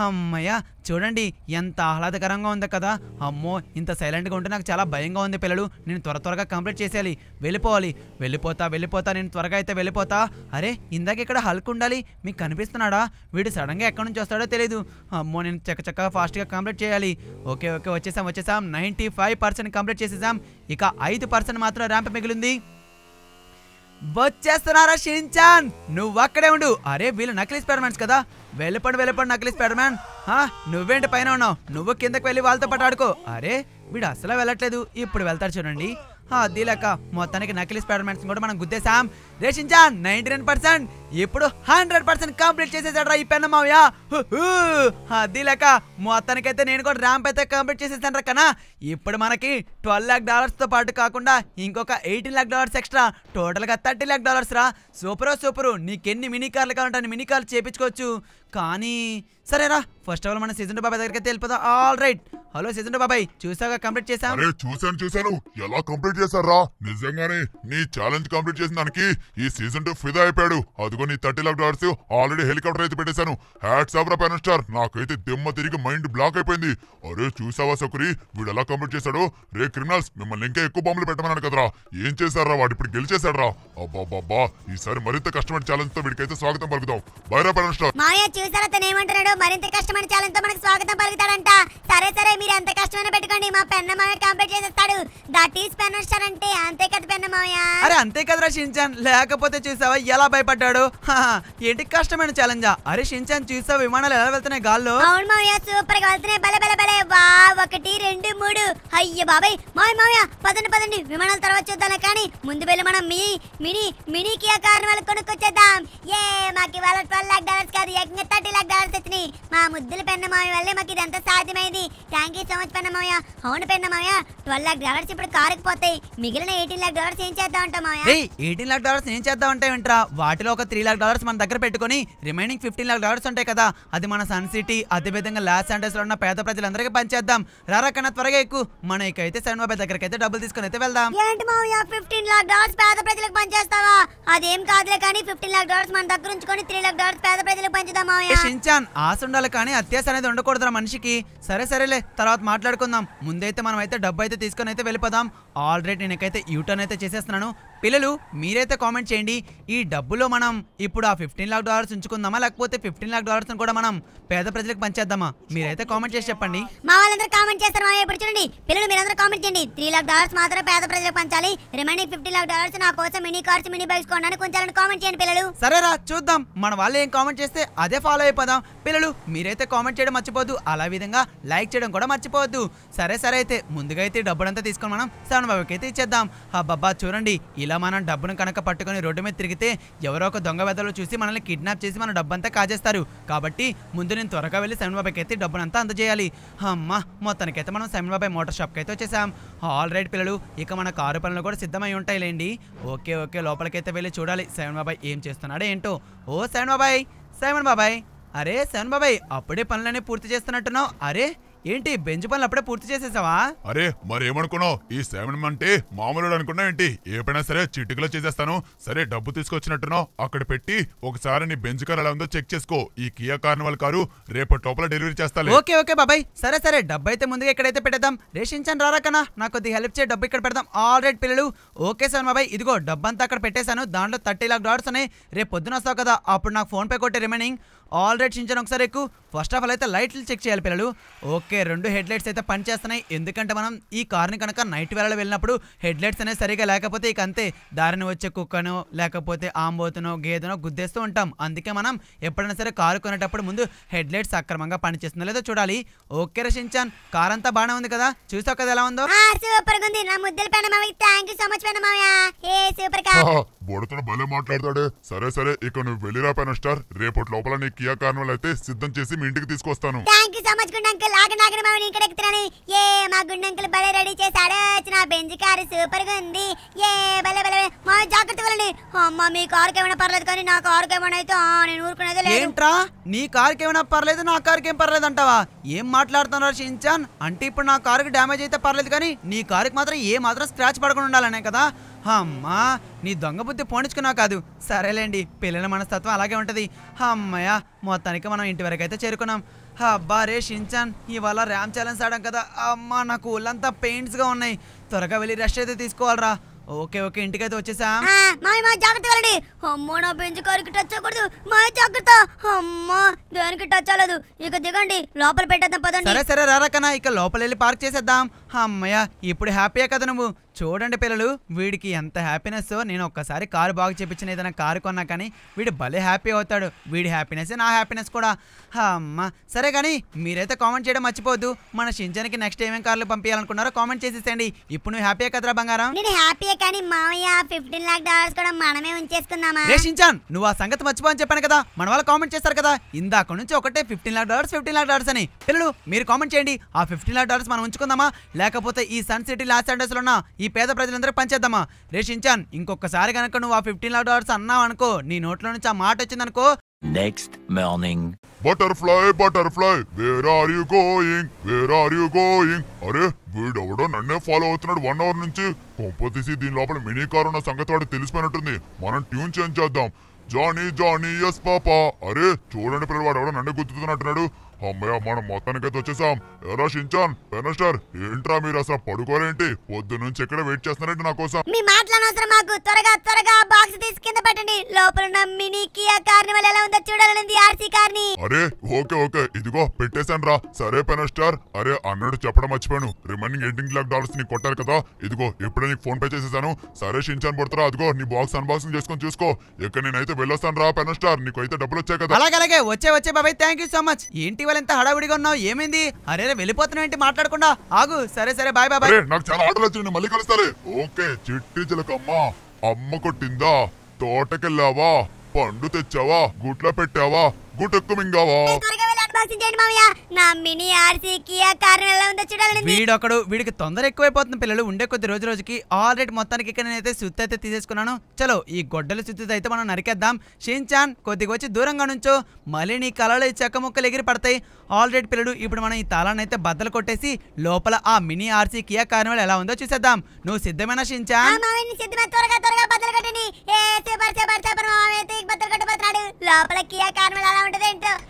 అమ్మయ్య చూడండి ఎంత ఆహ్లాదకరంగా ఉంది కదా అమ్మో ఇంత సైలెంట్గా ఉంటే నాకు చాలా భయంగా ఉంది పిల్లలు నేను త్వర త్వరగా కంప్లీట్ చేసేయాలి వెళ్ళిపోవాలి వెళ్ళిపోతా వెళ్ళిపోతా నేను త్వరగా అయితే వెళ్ళిపోతా అరే ఇందాక ఇక్కడ హల్క్ ఉండాలి మీకు కనిపిస్తున్నాడా వీడు సడన్గా ఎక్కడి నుంచి వస్తాడో తెలియదు అమ్మో నేను చక్కచక్కగా ఫాస్ట్గా కంప్లీట్ చేయాలి ఓకే ఓకే వచ్చేసాం వచ్చేసాం నైంటీ ఫైవ్ పర్సెంట్ కంప్లీట్ చేసేసాం ఇక ఐదు పర్సెంట్ మాత్రం ర్యాంప్ మిగిలింది బొచ్చేస్తున్నారా షిన్చాన్ నువ్వు అక్కడే ఉండు అరే వీళ్ళు నకిలీ మ్యాన్స్ కదా వెళ్ళపండి వెళ్ళపండి నకిలీ హా నువ్వేంటి పైన ఉన్నావు నువ్వు కిందకి వెళ్ళి వాళ్ళతో పాటు ఆడుకో అరే వీడు అసలు వెళ్ళట్లేదు ఇప్పుడు వెళ్తాడు చూడండి దీలక మొత్తానికి నకిలీ స్పైడర్ మ్యాన్స్ కూడా మనం గుద్దేశాం రేషించా నైన్టీ నైన్ పర్సెంట్ ఇప్పుడు హండ్రెడ్ పర్సెంట్ కంప్లీట్ చేసేసాడు రా ఈ పెన్న మావయ్య దీలక మొత్తానికైతే నేను కూడా ర్యాంప్ అయితే కంప్లీట్ చేసేసాను రా కన్నా ఇప్పుడు మనకి ట్వెల్వ్ ల్యాక్ డాలర్స్తో పాటు కాకుండా ఇంకొక ఎయిటీన్ ల్యాక్ డాలర్స్ ఎక్స్ట్రా టోటల్గా థర్టీ ల్యాక్ డాలర్స్ రా సూపర్ సూపరు నీకెన్ని మినీ కార్లు కావాలంటే మినీ కార్లు చేయించుకోవచ్చు కానీ సరేరా ఫస్ట్ ఆఫ్ ఆల్ మన సీజన్ బాబాయ్ దగ్గరికి వెళ్ళిపోదాం ఆల్ రైట్ హలో సీజన్ బాబాయ్ చూసావా కంప్లీట్ చేశాను అరే చూసాను చూసాను ఎలా కంప్లీట్ చేశారా నిజంగానే నీ ఛాలెంజ్ కంప్లీట్ చేసిన దానికి ఈ సీజన్ టూ ఫిదా అయిపోయాడు అదిగో నీ thirty lakh dollars already helicopter అయితే పెట్టేశాను హ్యాట్స్ ఆఫ్ రా పెన్ స్టార్ నాకైతే దెమ్మ తిరిగి మైండ్ బ్లాక్ అయిపోయింది అరే చూసావా సకురి వీడు ఎలా కంప్లీట్ చేశాడు రే క్రిమినల్స్ మిమ్మల్ని ఇంకా ఎక్కువ బాంబులు పెట్టమన్నాడు కదరా ఏం చేశారా వాడు ఇప్పుడు గెలిచేశాడు రా అబ్బాబ్బాబ్బా ఈసారి మరింత కష్టమైన ఛాలెంజ్ తో వీడికైతే స్వాగతం పలుకుదాం బైరా పెన్ స్టార్ చూసారా తను ఏమంటున్నాడు మరింత కష్టమైన ఛాలెంజ్ తో మనకు స్వాగతం పలుకుతాడంట సరే సరే మీరు ఎంత కష్టమైన పెట్టుకోండి మా పెన్న మామయ్య కంప్లీట్ చేసేస్తాడు దట్ ఈస్ పెన్ అంటే అంతే కదా పెన్న మామయ్య అరే అంతే కదరా షించాన్ లేకపోతే చూసావా ఎలా భయపడ్డాడు ఏంటి కష్టమైన ఛాలెంజ్ అరే షించాన్ చూసావా విమానాలు ఎలా వెళ్తున్నాయి గాల్లో అవును మామయ్య సూపర్ గా వెళ్తున్నాయి బలే బలే బలే వా ఒకటి రెండు మూడు అయ్య బాబాయ్ మామయ్య మామయ్య పదండి పదండి విమానాల తర్వాత చూద్దాం కానీ ముందు వెళ్ళి మనం మీ మినీ మినీ కియా కారణాలు కొనుక్కొచ్చేద్దాం ఏ మాకి వాళ్ళ ట్వెల్వ్ లాక్ డాలర్స్ కాదు యజ్ఞ థర్టీ లాక్ డాలర్స్ వచ్చినాయి మా ముద్దుల పెన్నమాయ వల్లే మాకు ఇదంతా సాధ్యమైంది థ్యాంక్ యూ సో మచ్ పెన్నమాయ అవును పెన్నమాయ ట్వెల్వ్ లాక్ డాలర్స్ ఇప్పుడు కారుకు పోతాయి మిగిలిన ఎయిటీన్ లాక్ డాలర్స్ ఏం చేద్దాం అంటాం మాయ ఎయిటీన్ లాక్ డాలర్స్ ఏం చేద్దాం అంటే వింటరా వాటిలో ఒక త్రీ లాక్ డాలర్స్ మన దగ్గర పెట్టుకొని రిమైనింగ్ ఫిఫ్టీన్ లాక్ డాలర్స్ ఉంటాయి కదా అది మన సన్ సిటీ అదేవిధంగా లాస్ లో ఉన్న పేద ప్రజలందరికీ పనిచేద్దాం రారా కన్నా త్వరగా ఎక్కువ మన ఇకైతే సెవెన్ బాబాయ్ దగ్గరికి అయితే డబ్బులు తీసుకుని అయితే వెళ్దాం ఏంటి ఫిఫ్టీన్ లాక్ డాలర్స్ పేద ప్రజలకు పనిచేస్తావా అదేం కాదులే కానీ ఫిఫ్టీన్ లాక్ డాలర్స్ మన దగ్గర ఉంచుకొని త్రీ లాక్ డాలర్స్ పేద ప్రజలకు పంచుదామా మావయ్య ఆశ ఉండాలి కానీ అత్యాశ అనేది ఉండకూడదురా మనిషికి సరే సరేలే తర్వాత మాట్లాడుకుందాం ముందైతే మనం అయితే డబ్బు అయితే తీసుకొని అయితే వెళ్ళిపోదాం ఆల్రెడీ నేనకైతే యూటర్న్ అయితే చేసేస్తున్నాను పిల్లలు మీరైతే కామెంట్ చేయండి ఈ డబ్బులో మనం ఇప్పుడు ఆ ఫిఫ్టీన్ లాక్ డాలర్స్ ఉంచుకుందామా లేకపోతే ఫిఫ్టీన్ లాక్ డాలర్స్ కూడా మనం పేద ప్రజలకు పంచేద్దామా మీరైతే కామెంట్ చేసి చెప్పండి మా వాళ్ళందరూ కామెంట్ చేస్తారు మామయ్య చూడండి పిల్లలు మీరందరూ కామెంట్ చేయండి త్రీ లాక్ డాలర్స్ మాత్రమే పేద ప్రజలకు పంచాలి రిమైనింగ్ ఫిఫ్టీ లాక్ డాలర్స్ నా కోసం మినీ కార్స్ మినీ బైక్స్ కొనడానికి కొంచెం కామెంట్ చేయండి పిల్లలు సరేరా చూద్దాం మన వాళ్ళు ఏం కామెంట్ చేస్తే అదే ఫాలో అయిపోదాం పిల్లలు మీరైతే కామెంట్ చేయడం మర్చిపోద్దు అలా విధంగా లైక్ చేయడం కూడా మర్చిపోవద్దు సరే సరే అయితే ముందుగా అయితే డబ్బులంతా తీసుకొని మనం సెవెన్ బాబుకి అయితే ఇచ్చేద్దాం అబ్బబ్బా చూడండి ఇలా మనం డబ్బును కనుక పట్టుకొని రోడ్డు మీద తిరిగితే ఎవరో ఒక దొంగ వెదలు చూసి మనల్ని కిడ్నాప్ చేసి మన డబ్బంతా కాజేస్తారు కాబట్టి ముందు నేను త్వరగా వెళ్ళి సెవెన్ బాబాయ్కి అయితే డబ్బునంతా అందజేయాలి అమ్మ మొత్తానికైతే మనం సెవెన్ బాబాయ్ మోటార్ షాప్కి అయితే వచ్చేసాం ఆల్ రైట్ పిల్లలు ఇక మన కారు పనులు కూడా సిద్ధమై ఉంటాయిలేండి ఓకే ఓకే లోపలికైతే వెళ్ళి చూడాలి సెవెన్ బాబాయ్ ఏం చేస్తున్నాడో ఏంటో ఓ సెవెన్ బాబాయ్ సెవెన్ బాబాయ్ అరే సెవెన్ బాబాయ్ అప్పుడే పనులన్నీ పూర్తి చేస్తున్నట్టున్నావు అరే ఏంటి బెంచ్ పనులు అప్పుడే పూర్తి చేసేసావా అరే మరేమనుకున్నావు ఈ సెవెన్ అంటే మామూలు అనుకున్నా ఏంటి ఎప్పుడైనా సరే చిటికలో చేసేస్తాను సరే డబ్బు తీసుకొచ్చినట్టునో అక్కడ పెట్టి ఒకసారి నీ బెంజ్ కార్ ఎలా ఉందో చెక్ చేసుకో ఈ కియా కార్నివల్ కారు రేపు టోపల డెలివరీ చేస్తాను ఓకే ఓకే బాబాయ్ సరే సరే డబ్బు అయితే ముందుగా ఎక్కడైతే పెట్టేద్దాం రేషించాను రారా కన్నా నాకు కొద్ది హెల్ప్ చేయ డబ్బు ఇక్కడ పెడదాం ఆల్ రైట్ పిల్లలు ఓకే సార్ బాబాయ్ ఇదిగో డబ్బంతా అక్కడ పెట్టేశాను దాంట్లో థర్టీ లాక్ డాలర్స్ ఉన్నాయి రేపు పొద్దున వస్తావు కదా అప్పుడు నాకు ఫోన్పే కొట్టే రిమైనింగ్ ఆల్ రైట్ షించాను ఒకసారి ఎక్కువ ఫస్ట్ ఆఫ్ ఆల్ అయితే లైట్లు చెక్ చేయాలి పిల్లలు ఓకే రెండు హెడ్ లైట్స్ అయితే పనిచేస్తున్నాయి ఎందుకంటే మనం ఈ కార్ని కనుక నైట్ వేళలో వెళ్ళినప్పుడు హెడ్ లైట్స్ అనేవి సరిగా లేకపోతే ఇక అంతే దారిని వచ్చే కుక్కను లేకపోతే ఆంబోతునో గేదెనో గుద్దేస్తూ ఉంటాం అందుకే మనం ఎప్పుడైనా సరే కారు కొనేటప్పుడు ముందు హెడ్ లైట్స్ అక్రమంగా పనిచేస్తుందో లేదో చూడాలి ఓకే రషించాన్ కార్ అంతా బాగానే ఉంది కదా చూసావు కదా ఎలా ఉందో సూపర్ ఉంది నా థ్యాంక్ యూ సో మచ్ బోడతను భలే మాట్లాడతాడే సరే సరే ఇక నువ్వు వెళ్ళిరా పైన స్టార్ రేపటి లోపల నీ కియా కార్నవల్ అయితే సిద్ధం చేసి మీ ఇంటికి తీసుకొస్తాను ఏ మా నా ఉంది ఏ మా మీ పర్లేదు కానీ నా ఏమైనా నేను ఊరుకునేది నీ కారుకి ఏమైనా పర్లేదు నా కారుకి పర్లేదు అంటావా ఏం మాట్లాడుతున్నారు షించాన్ అంటే ఇప్పుడు నా కారుకి డ్యామేజ్ అయితే పర్లేదు కానీ నీ కారుకి మాత్రం ఏ మాత్రం స్క్రాచ్ పడకుండా ఉండాలనే కదా అమ్మా నీ దొంగ బుద్ధి పోనించుకున్నావు కాదు సరేలేండి పిల్లల మనస్తత్వం అలాగే ఉంటుంది అమ్మయ్య మొత్తానికి మనం ఇంటి వరకు అయితే చేరుకున్నాం అబ్బా రే షించాన్ ఇవాళ ర్యామ్ ఛాలెంజ్ ఆడాం కదా అమ్మా నాకు ఊళ్ళంతా పెయింట్స్గా ఉన్నాయి త్వరగా వెళ్ళి రెస్ట్ అయితే తీసుకోవాలరా ఓకే ఓకే ఇంటికైతే వచ్చేసాం మాయ జాగ్రత్త అమ్మో నా బెంచ్ కారుకి టచ్ అవ్వకూడదు మా జాగ్రత్త అమ్మా దానికి టచ్ అవ్వలేదు ఇక దిగండి లోపల పెట్టేద్దాం పదండి సరే సరే రారా కన్నా ఇక లోపల వెళ్ళి పార్క్ చేసేద్దాం అమ్మయ్య ఇప్పుడు హ్యాపీయే కదా నువ్వు చూడండి పిల్లలు వీడికి ఎంత హ్యాపీనెస్ నేను ఒక్కసారి కారు బాగు చేపించిన ఏదైనా కారు కొన్నా కానీ వీడు భలే హ్యాపీ అవుతాడు వీడి హ్యాపీనెస్ నా హ్యాపీనెస్ కూడా అమ్మ సరే కానీ మీరైతే కామెంట్ చేయడం మర్చిపోద్దు మన షించన్కి నెక్స్ట్ ఏమేమి కార్లు పంపించాలనుకున్నారో కామెంట్ చేసేసండి ఇప్పుడు నువ్వు హ్యాపీ కదరా బంగారం నేను హ్యాపీ కానీ మామయ్య ఫిఫ్టీన్ లాక్ డాలర్స్ కూడా మనమే ఉంచేసుకున్నామా షించాన్ నువ్వు ఆ సంగతి మర్చిపో అని చెప్పాను కదా మన వాళ్ళు కామెంట్ చేస్తారు కదా ఇందాక నుంచి ఒకటే fifteen lakh dollars fifteen lakh dollars అని పిల్లలు మీరు కామెంట్ చేయండి ఆ ఫిఫ్టీన్ లాక్ డాలర్స్ మనం ఉంచుకుందామా లేకపోతే ఈ సన్ సిటీ లాస్ లో ఉన్న ఈ ఈ పేద ప్రజలందరికీ పంచేద్దామా రేషించాన్ ఇంకొకసారి కనుక నువ్వు ఆ ఫిఫ్టీన్ డాలర్స్ అన్నావు అనుకో నీ నోట్లో నుంచి ఆ మాట వచ్చిందనుకో next morning butterfly butterfly where are you going where are you going అరే వీడెవడో నన్నే ఫాలో అవుతున్నాడు వన్ అవర్ నుంచి కొంపతీసి దీని లోపల మినీ కార్ ఉన్న సంగతి వాడు తెలిసిపోయినట్టుంది మనం ట్యూన్ చేంజ్ చేద్దాం జానీ జానీ ఎస్ పాపా అరే చూడండి పిల్లవాడు ఎవడో నన్నే గుర్తుతున్నట్టున్నాడు అమ్మయ్య మనం మొత్తానికైతే వచ్చేసాం ఎలా షించాన్ పెనస్టర్ ఏంట్రా మీరు అసలు పడుకోరేంటి పొద్దు నుంచి ఎక్కడ వెయిట్ చేస్తున్నారండి నా కోసం మీ మాట్లాడనవసరం మాకు త్వరగా త్వరగా బాక్స్ తీసి కింద పెట్టండి లోపల మినీ కియా కార్నివల్ ఎలా ఉందో ఆర్సీ కార్ని అరే ఓకే ఓకే ఇదిగో పెట్టేశాను రా సరే స్టార్ అరే అన్నట్టు చెప్పడం మర్చిపోయాను రిమైనింగ్ ఎయిటీన్ లాక్ డాలర్స్ నీకు కొట్టారు కదా ఇదిగో ఇప్పుడే నీకు ఫోన్ పే చేసేసాను సరే షించాన్ పడుతురా అదిగో నీ బాక్స్ అన్బాక్సింగ్ చేసుకొని చూసుకో ఇక్కడ నేనైతే వెళ్ళొస్తాను రా పెనస్టార్ నీకు అయితే డబ్బులు వచ్చాయి కదా అలాగే అలాగే వచ్చే వచ్చే బాబాయ్ థ్యాంక్ యూ సో మచ్ ఏంటి ఇవాళ ఎంత హడావిడిగా ఉన్నావు ఏమైంది అరే వెళ్ళిపోతున్నావు ఏంటి మాట్లాడకుండా ఆగు సరే సరే బాయ్ బాయ్ నాకు చాలా ఆటలు వచ్చింది మళ్ళీ కలుస్తారే ఓకే చిట్టి చిలకమ్మ అమ్మ కొట్టిందా తోటకెళ్ళావా పండు తెచ్చావా గుట్ల పెట్టావా గుటక్కు మింగావా మినీ ఆర్సీ కియా కార్ ఎలా ఉందో వీడొకడు వీడికి తొందర ఎక్కువైపోతుంది పిల్లలు ఉండే కొద్ది రోజు రోజుకి ఆల్రెడీ మొత్తానికి ఇక్కడ నేనైతే సుత్తి అయితే తీసేసుకున్నాను చలో ఈ గొడ్డల సుత్తితో అయితే మనం నరికేద్దాం షిన్చాన్ కొద్దిగా వచ్చి దూరంగా నుంచో మళ్ళీ నీ కళలో ఈ చెక్క ముక్కలు ఎగిరి పడతాయి ఆల్రెడీ పిల్లలు ఇప్పుడు మనం ఈ తాళాన్ని అయితే బద్దలు కొట్టేసి లోపల ఆ మినీ ఆర్సీ కియా కార్నివల్ ఎలా ఉందో చూసేద్దాం నువ్వు సిద్ధమైన షిన్చాన్ త్వరగా త్వరగా బద్దలు కొట్టండి లోపల కియా కార్నివల్ ఎలా ఉంటుంది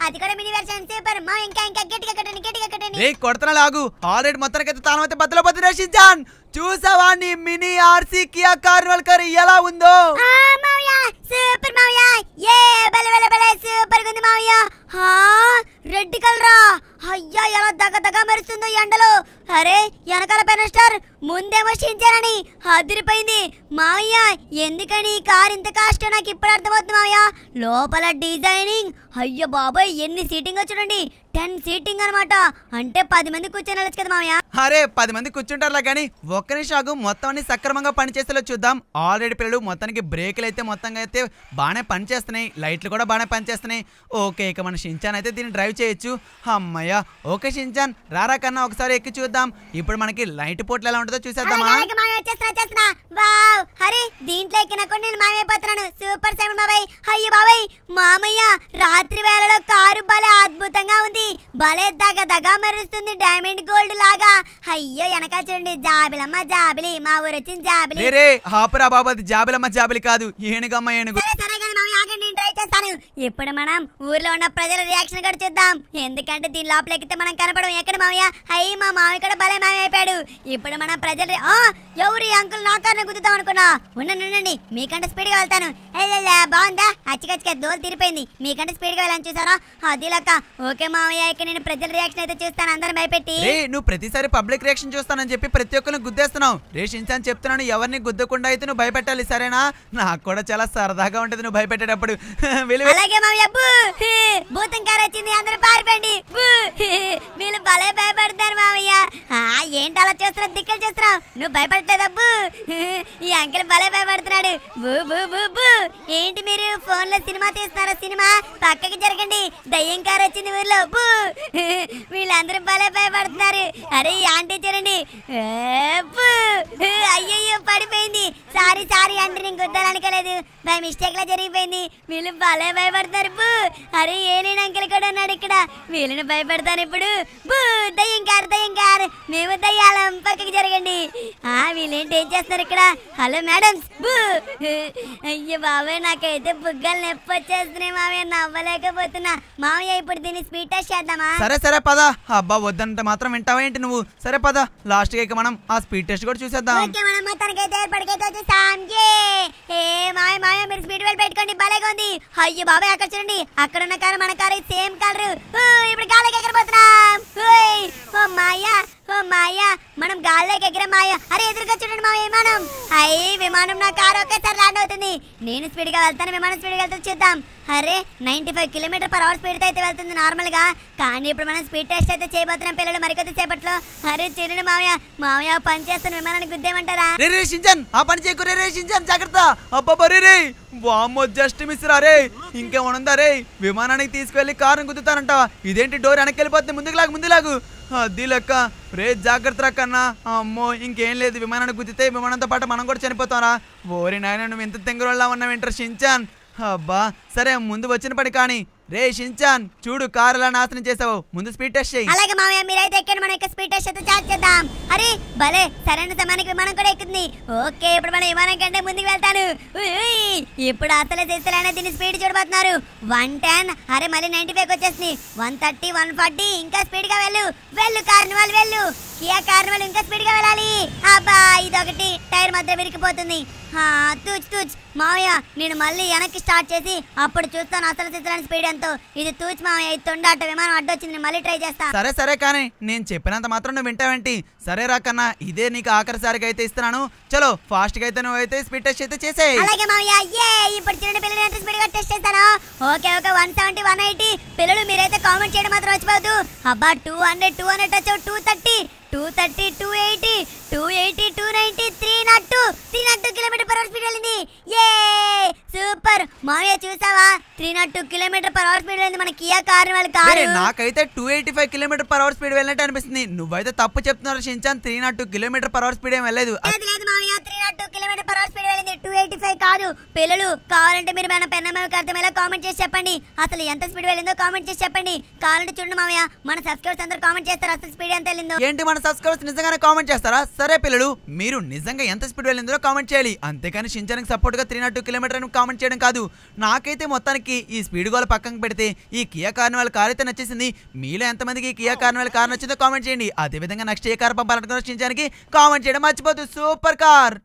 అది కూడా మినీ వెర్షన్ సూపర్ మా ఇంకా ఇంకా గట్టిగా కట్టండి గట్టిగా కట్టండి రే కొడతన లాగు ఆల్రెడీ మొత్తానికైతే తానమైతే బద్దల బద్దలు రక్షించాన్ చూసావా నీ mini RC Kia Carnival car ఎలా ఉందో సూపర్ మావయ్య ఏ బల బల బలే సూపర్ ఉంది మావయ్య రెడ్ కలరా అయ్యా ఎలా దగ దగ మెరుస్తుందో ఎండలో అరే వెనకాల పెన స్టార్ ముందేమో షించారని అదిరిపోయింది మావయ్య ఎందుకని ఈ కార్ ఇంత కాస్ట్ నాకు ఇప్పుడు అర్థమవుతుంది మావయ్య లోపల డిజైనింగ్ అయ్యో బాబాయ్ ఎన్ని సీటింగ్ చూడండి టెన్ సీటింగ్ అనమాట అంటే పది మంది కూర్చొని వెళ్ళచ్చు కదా మామయ్య అరే పది మంది కూర్చుంటారులా కానీ ఒక్క నిమిషాగు మొత్తం అన్ని సక్రమంగా పనిచేసేలా చూద్దాం ఆల్రెడీ పిల్లలు మొత్తానికి బ్రేకులు అయితే మొత్తంగా అయితే బాగానే పనిచేస్తున్నాయి లైట్లు కూడా బాగానే పనిచేస్తున్నాయి ఓకే ఇక మన మన షించాన్ అయితే దీన్ని డ్రైవ్ చేయొచ్చు అమ్మయ్య ఓకే షించాన్ రారా కన్నా ఒకసారి ఎక్కి చూద్దాం ఇప్పుడు మనకి లైట్ పోట్లు ఎలా ఉంటుందో చూసేద్దాం దీంట్లో ఎక్కినప్పుడు సూపర్ సెవెన్ బాబాయ్ అయ్యో బాబాయ్ మామయ్య రాత్రి వేళలో కారు భలే అద్భుతంగా ఉంది భలే దగ దగ మెరుస్తుంది డైమండ్ గోల్డ్ లాగా అయ్యో వెనకాల చూడండి జాబిలమ్మ జాబిలి మా ఊరు వచ్చింది జాబిలి రే ఆపరా బాబా అది జాబిలమ్మ జాబిలి కాదు ఏనుగమ్మ ఏనుగు ఎప్పుడు మనం ఊర్లో ఉన్న ప్రజల రియాక్షన్ కూడా చూద్దాం ఎందుకంటే దీని లోపల ఎక్కితే మనం కనపడం ఎక్కడ మామయ్య అయ్యి మా మామయ్య కూడా భలే మామయ్య అయిపోయాడు ఇప్పుడు మన ప్రజలు ఎవరి అంకుల్ నా గుద్దుతాం అనుకున్నా ఉండండి ఉండండి మీకంటే స్పీడ్గా వెళ్తాను బాగుందా అచ్చికచ్చిక దోలు తీరిపోయింది మీకంటే స్పీడ్ గా వెళ్ళాను చూసారా అది లక్క ఓకే మామయ్య ఇక నేను ప్రజల రియాక్షన్ అయితే చూస్తాను అందరం భయపెట్టి నువ్వు ప్రతిసారి పబ్లిక్ రియాక్షన్ చూస్తానని చెప్పి ప్రతి ఒక్కరిని గుద్దేస్తున్నావు రేషిన్స్ అని చెప్తున్నాను ఎవరిని గుద్దకుండా అయితే నువ్వు భయపెట్టాలి సరేనా నాకు కూడా చాలా సరదాగా ఉంటుంది నువ్వు భయపెట్టేటప్పుడు *laughs* అలాగే మామయ్య భూతం కారు వచ్చింది అందరూ పారిపోండి వీళ్ళు భలే భయపడతారు మామయ్య ఏంటి అలా చేస్తున్నావు దిక్కలు చేస్తున్నావు నువ్వు భయపడలేదబ్బు ఈ అంకెల్ భలే భయపడుతున్నాడు బూ బూ బూ బూ ఏంటి మీరు ఫోన్ లో సినిమా తీస్తున్నారా సినిమా పక్కకి జరగండి దయ్యం కారు వచ్చింది ఊర్లో బూ వీళ్ళందరూ భలే భయపడుతున్నారు అరే ఆంటీ చూడండి అయ్యయ్యో పడిపోయింది సారీ సారీ అంటే నేను గుర్తాలనుకోలేదు బై మిస్టేక్ లా జరిగిపోయింది వీళ్ళు భలే భయపడతారు అరే ఏం నారాయణ అంకెల్ కూడా ఉన్నాడు ఇక్కడ వీళ్ళని భయపెడతాను ఇప్పుడు దయ్యం గారు దయ్యం గారు మేము దయ్యాలం పక్కకి జరగండి ఆ వీళ్ళేంటి ఏం చేస్తున్నారు ఇక్కడ హలో మేడమ్స్ అయ్యో బాబాయ్ నాకైతే బుగ్గలు నొప్పి వచ్చేస్తున్నాయి మామయ్య నవ్వలేకపోతున్నా మావయ్య ఇప్పుడు దీన్ని స్పీడ్ టెస్ట్ చేద్దామా సరే సరే పద అబ్బా వద్దంటే మాత్రం వింటావా ఏంటి నువ్వు సరే పద లాస్ట్ కి మనం ఆ స్పీడ్ టెస్ట్ కూడా చూసేద్దాం ఓకే మనం మొత్తానికైతే ఎప్పటికైతే వచ్చేసాం ఏ మామయ్య మామయ్య మీరు స్పీడ్ వెళ్ళి పెట్టుకోండి భలేగా ఉంది అయ్యో బాబాయ్ అక్కడ చూడండి అక్కడ ఉన్న కారు మన కలర్ సేమ్ కలర్ ఇప్పుడు గాలికి ఎగరబోతున్నాం ఓ మాయా ఓ మాయా మనం గాలికి ఎగరం మాయా అరే ఎదురుగా చూడండి మా విమానం అయ్యి విమానం నా కారు ఒకేసారి ల్యాండ్ అవుతుంది నేను స్పీడ్గా వెళ్తాను విమానం స్పీడ్గా వెళ్తాను చూద్దాం అరే ninety five kilometer per hour speed అయితే వెళ్తుంది నార్మల్ గా కానీ ఇప్పుడు మనం స్పీడ్ టెస్ట్ అయితే చేయబోతున్నాం పిల్లలు మరికొద్ది చేపట్లో అరే చిరుడు మామయ్య మామయ్య పని చేస్తున్న విమానానికి గుద్దేమంటారా రే రే షింజన్ పని చేయకు రే రే షింజన్ జాగ్రత్త వామ్మో జస్ట్ మిస్ రే ఇంకేమనుందా రే విమానానికి తీసుకువెళ్ళి కారుని గుద్దుతానంట ఇదేంటి డోర్ వెనక్కి వెళ్ళిపోతుంది ముందుకు లాగు ముందు లాగు అది లెక్క రే జాగ్రత్త రా కన్నా అమ్మో ఇంకేం లేదు విమానానికి గుద్దితే విమానంతో పాటు మనం కూడా చనిపోతారా ఓరి నాయన నువ్వు ఇంత తెంగురులా ఉన్నావు ఏంటర్ షించాన్ అబ్బా సరే ముందు వచ్చిన పడి కానీ రే షిన్చాన్ చూడు కారు ఎలా నాశనం చేసావు ముందు స్పీడ్ టెస్ట్ చేయి అలాగే మామయ్య మీరైతే ఎక్కండి మనం ఇక్కడ స్పీడ్ టెస్ట్ అయితే చార్జ్ చేద్దాం అరే భలే సరైన సమయానికి విమానం కూడా ఎక్కుతుంది ఓకే ఇప్పుడు మనం విమానం కంటే ముందుకు వెళ్తాను ఇప్పుడు అసలు చేసేలానే దీన్ని స్పీడ్ చూడబోతున్నారు వన్ టెన్ అరే మళ్ళీ నైన్టీ ఫైవ్ వచ్చేసింది వన్ థర్టీ వన్ ఫార్టీ ఇంకా స్పీడ్గా వెళ్ళు వెళ్ళు కార్నివాల్ వెళ్ళు కియా కార్నివల్ ఇంకా స్పీడ్గా వెళ్ళాలి అబ్బా ఇది ఒకటి టైర్ మధ్య విరిగిపోతుంది తూచ్ తూచ్ మావయ్య నేను మళ్ళీ వెనక్కి స్టార్ట్ చేసి అప్పుడు చూస్తాను అసలు చిత్రాన్ని స్పీడ్ ఎంతో ఇది తూచ్ మావయ్య ఇది తొండ అట్ట విమానం అడ్డొచ్చింది మళ్ళీ ట్రై చేస్తా సరే సరే కానీ నేను చెప్పినంత మాత్రం నువ్వు వింటావేంటి సరే రా కన్నా ఇదే నీకు ఆఖరిసారిగా అయితే ఇస్తున్నాను చలో ఫాస్ట్ గా అయితే నువ్వు అయితే స్పీడ్ టెస్ట్ అయితే చేసే అలాగే మామయ్య ఏ ఇప్పుడు చిన్న పిల్లలు ఎంత స్పీడ్ గా టెస్ట్ చేస్తాను okay okay one seventy one eighty పిల్లలు మీరైతే కామెంట్ చేయడం మాత్రం వచ్చిపోదు అబ్బా two hundred two hundred touch two thirty two thirty two eighty two eighty two ninety three naught three naught kilometer per speed వెళ్ళింది ఏ సూపర్ మామయ్య చూసావా three naught kilometer per hour speed వెళ్ళింది మన కారు వాళ్ళ కారు నాకైతే two eighty five kilometer per speed వెళ్ళినట్టు అనిపిస్తుంది నువ్వైతే తప్పు చెప్తున్నారు Shinchan three naught two kilometer per hour speed ఏం వెళ్ళలేదు మామయ్య three two kilometer per speed వెళ్ళింది టూ ఎయిటీ ఫైవ్ కాదు పిల్లలు కావాలంటే మీరు మన పెన్న మేము అర్థమయ్యేలా కామెంట్ చేసి చెప్పండి అసలు ఎంత స్పీడ్ వెళ్ళిందో కామెంట్ చేసి చెప్పండి కావాలంటే చూడండి మామయ్య మన సబ్స్క్రైబర్స్ అందరూ కామెంట్ చేస్తారు అసలు స్పీడ్ ఎంత వెళ్ళిందో ఏంటి మన సబ్స్క్రైబర్స్ నిజంగానే కామెంట్ చేస్తారా సరే పిల్లలు మీరు నిజంగా ఎంత స్పీడ్ వెళ్ళిందో కామెంట్ చేయాలి అంతేకాని షించానికి సపోర్ట్గా త్రీ నాట్ టూ కిలోమీటర్ అని కామెంట్ చేయడం కాదు నాకైతే మొత్తానికి ఈ స్పీడ్ గోల పక్కన పెడితే ఈ కియా కార్నివాల్ కార్ అయితే నచ్చేసింది మీలో ఎంతమందికి కియా కార్నివాల్ కార్ నచ్చిందో కామెంట్ చేయండి అదేవిధంగా నెక్స్ట్ ఏ కార్ పంపాలనుకున్న షించానికి కామెంట్ చేయడం మర్చిపోతుంది సూపర్ కార్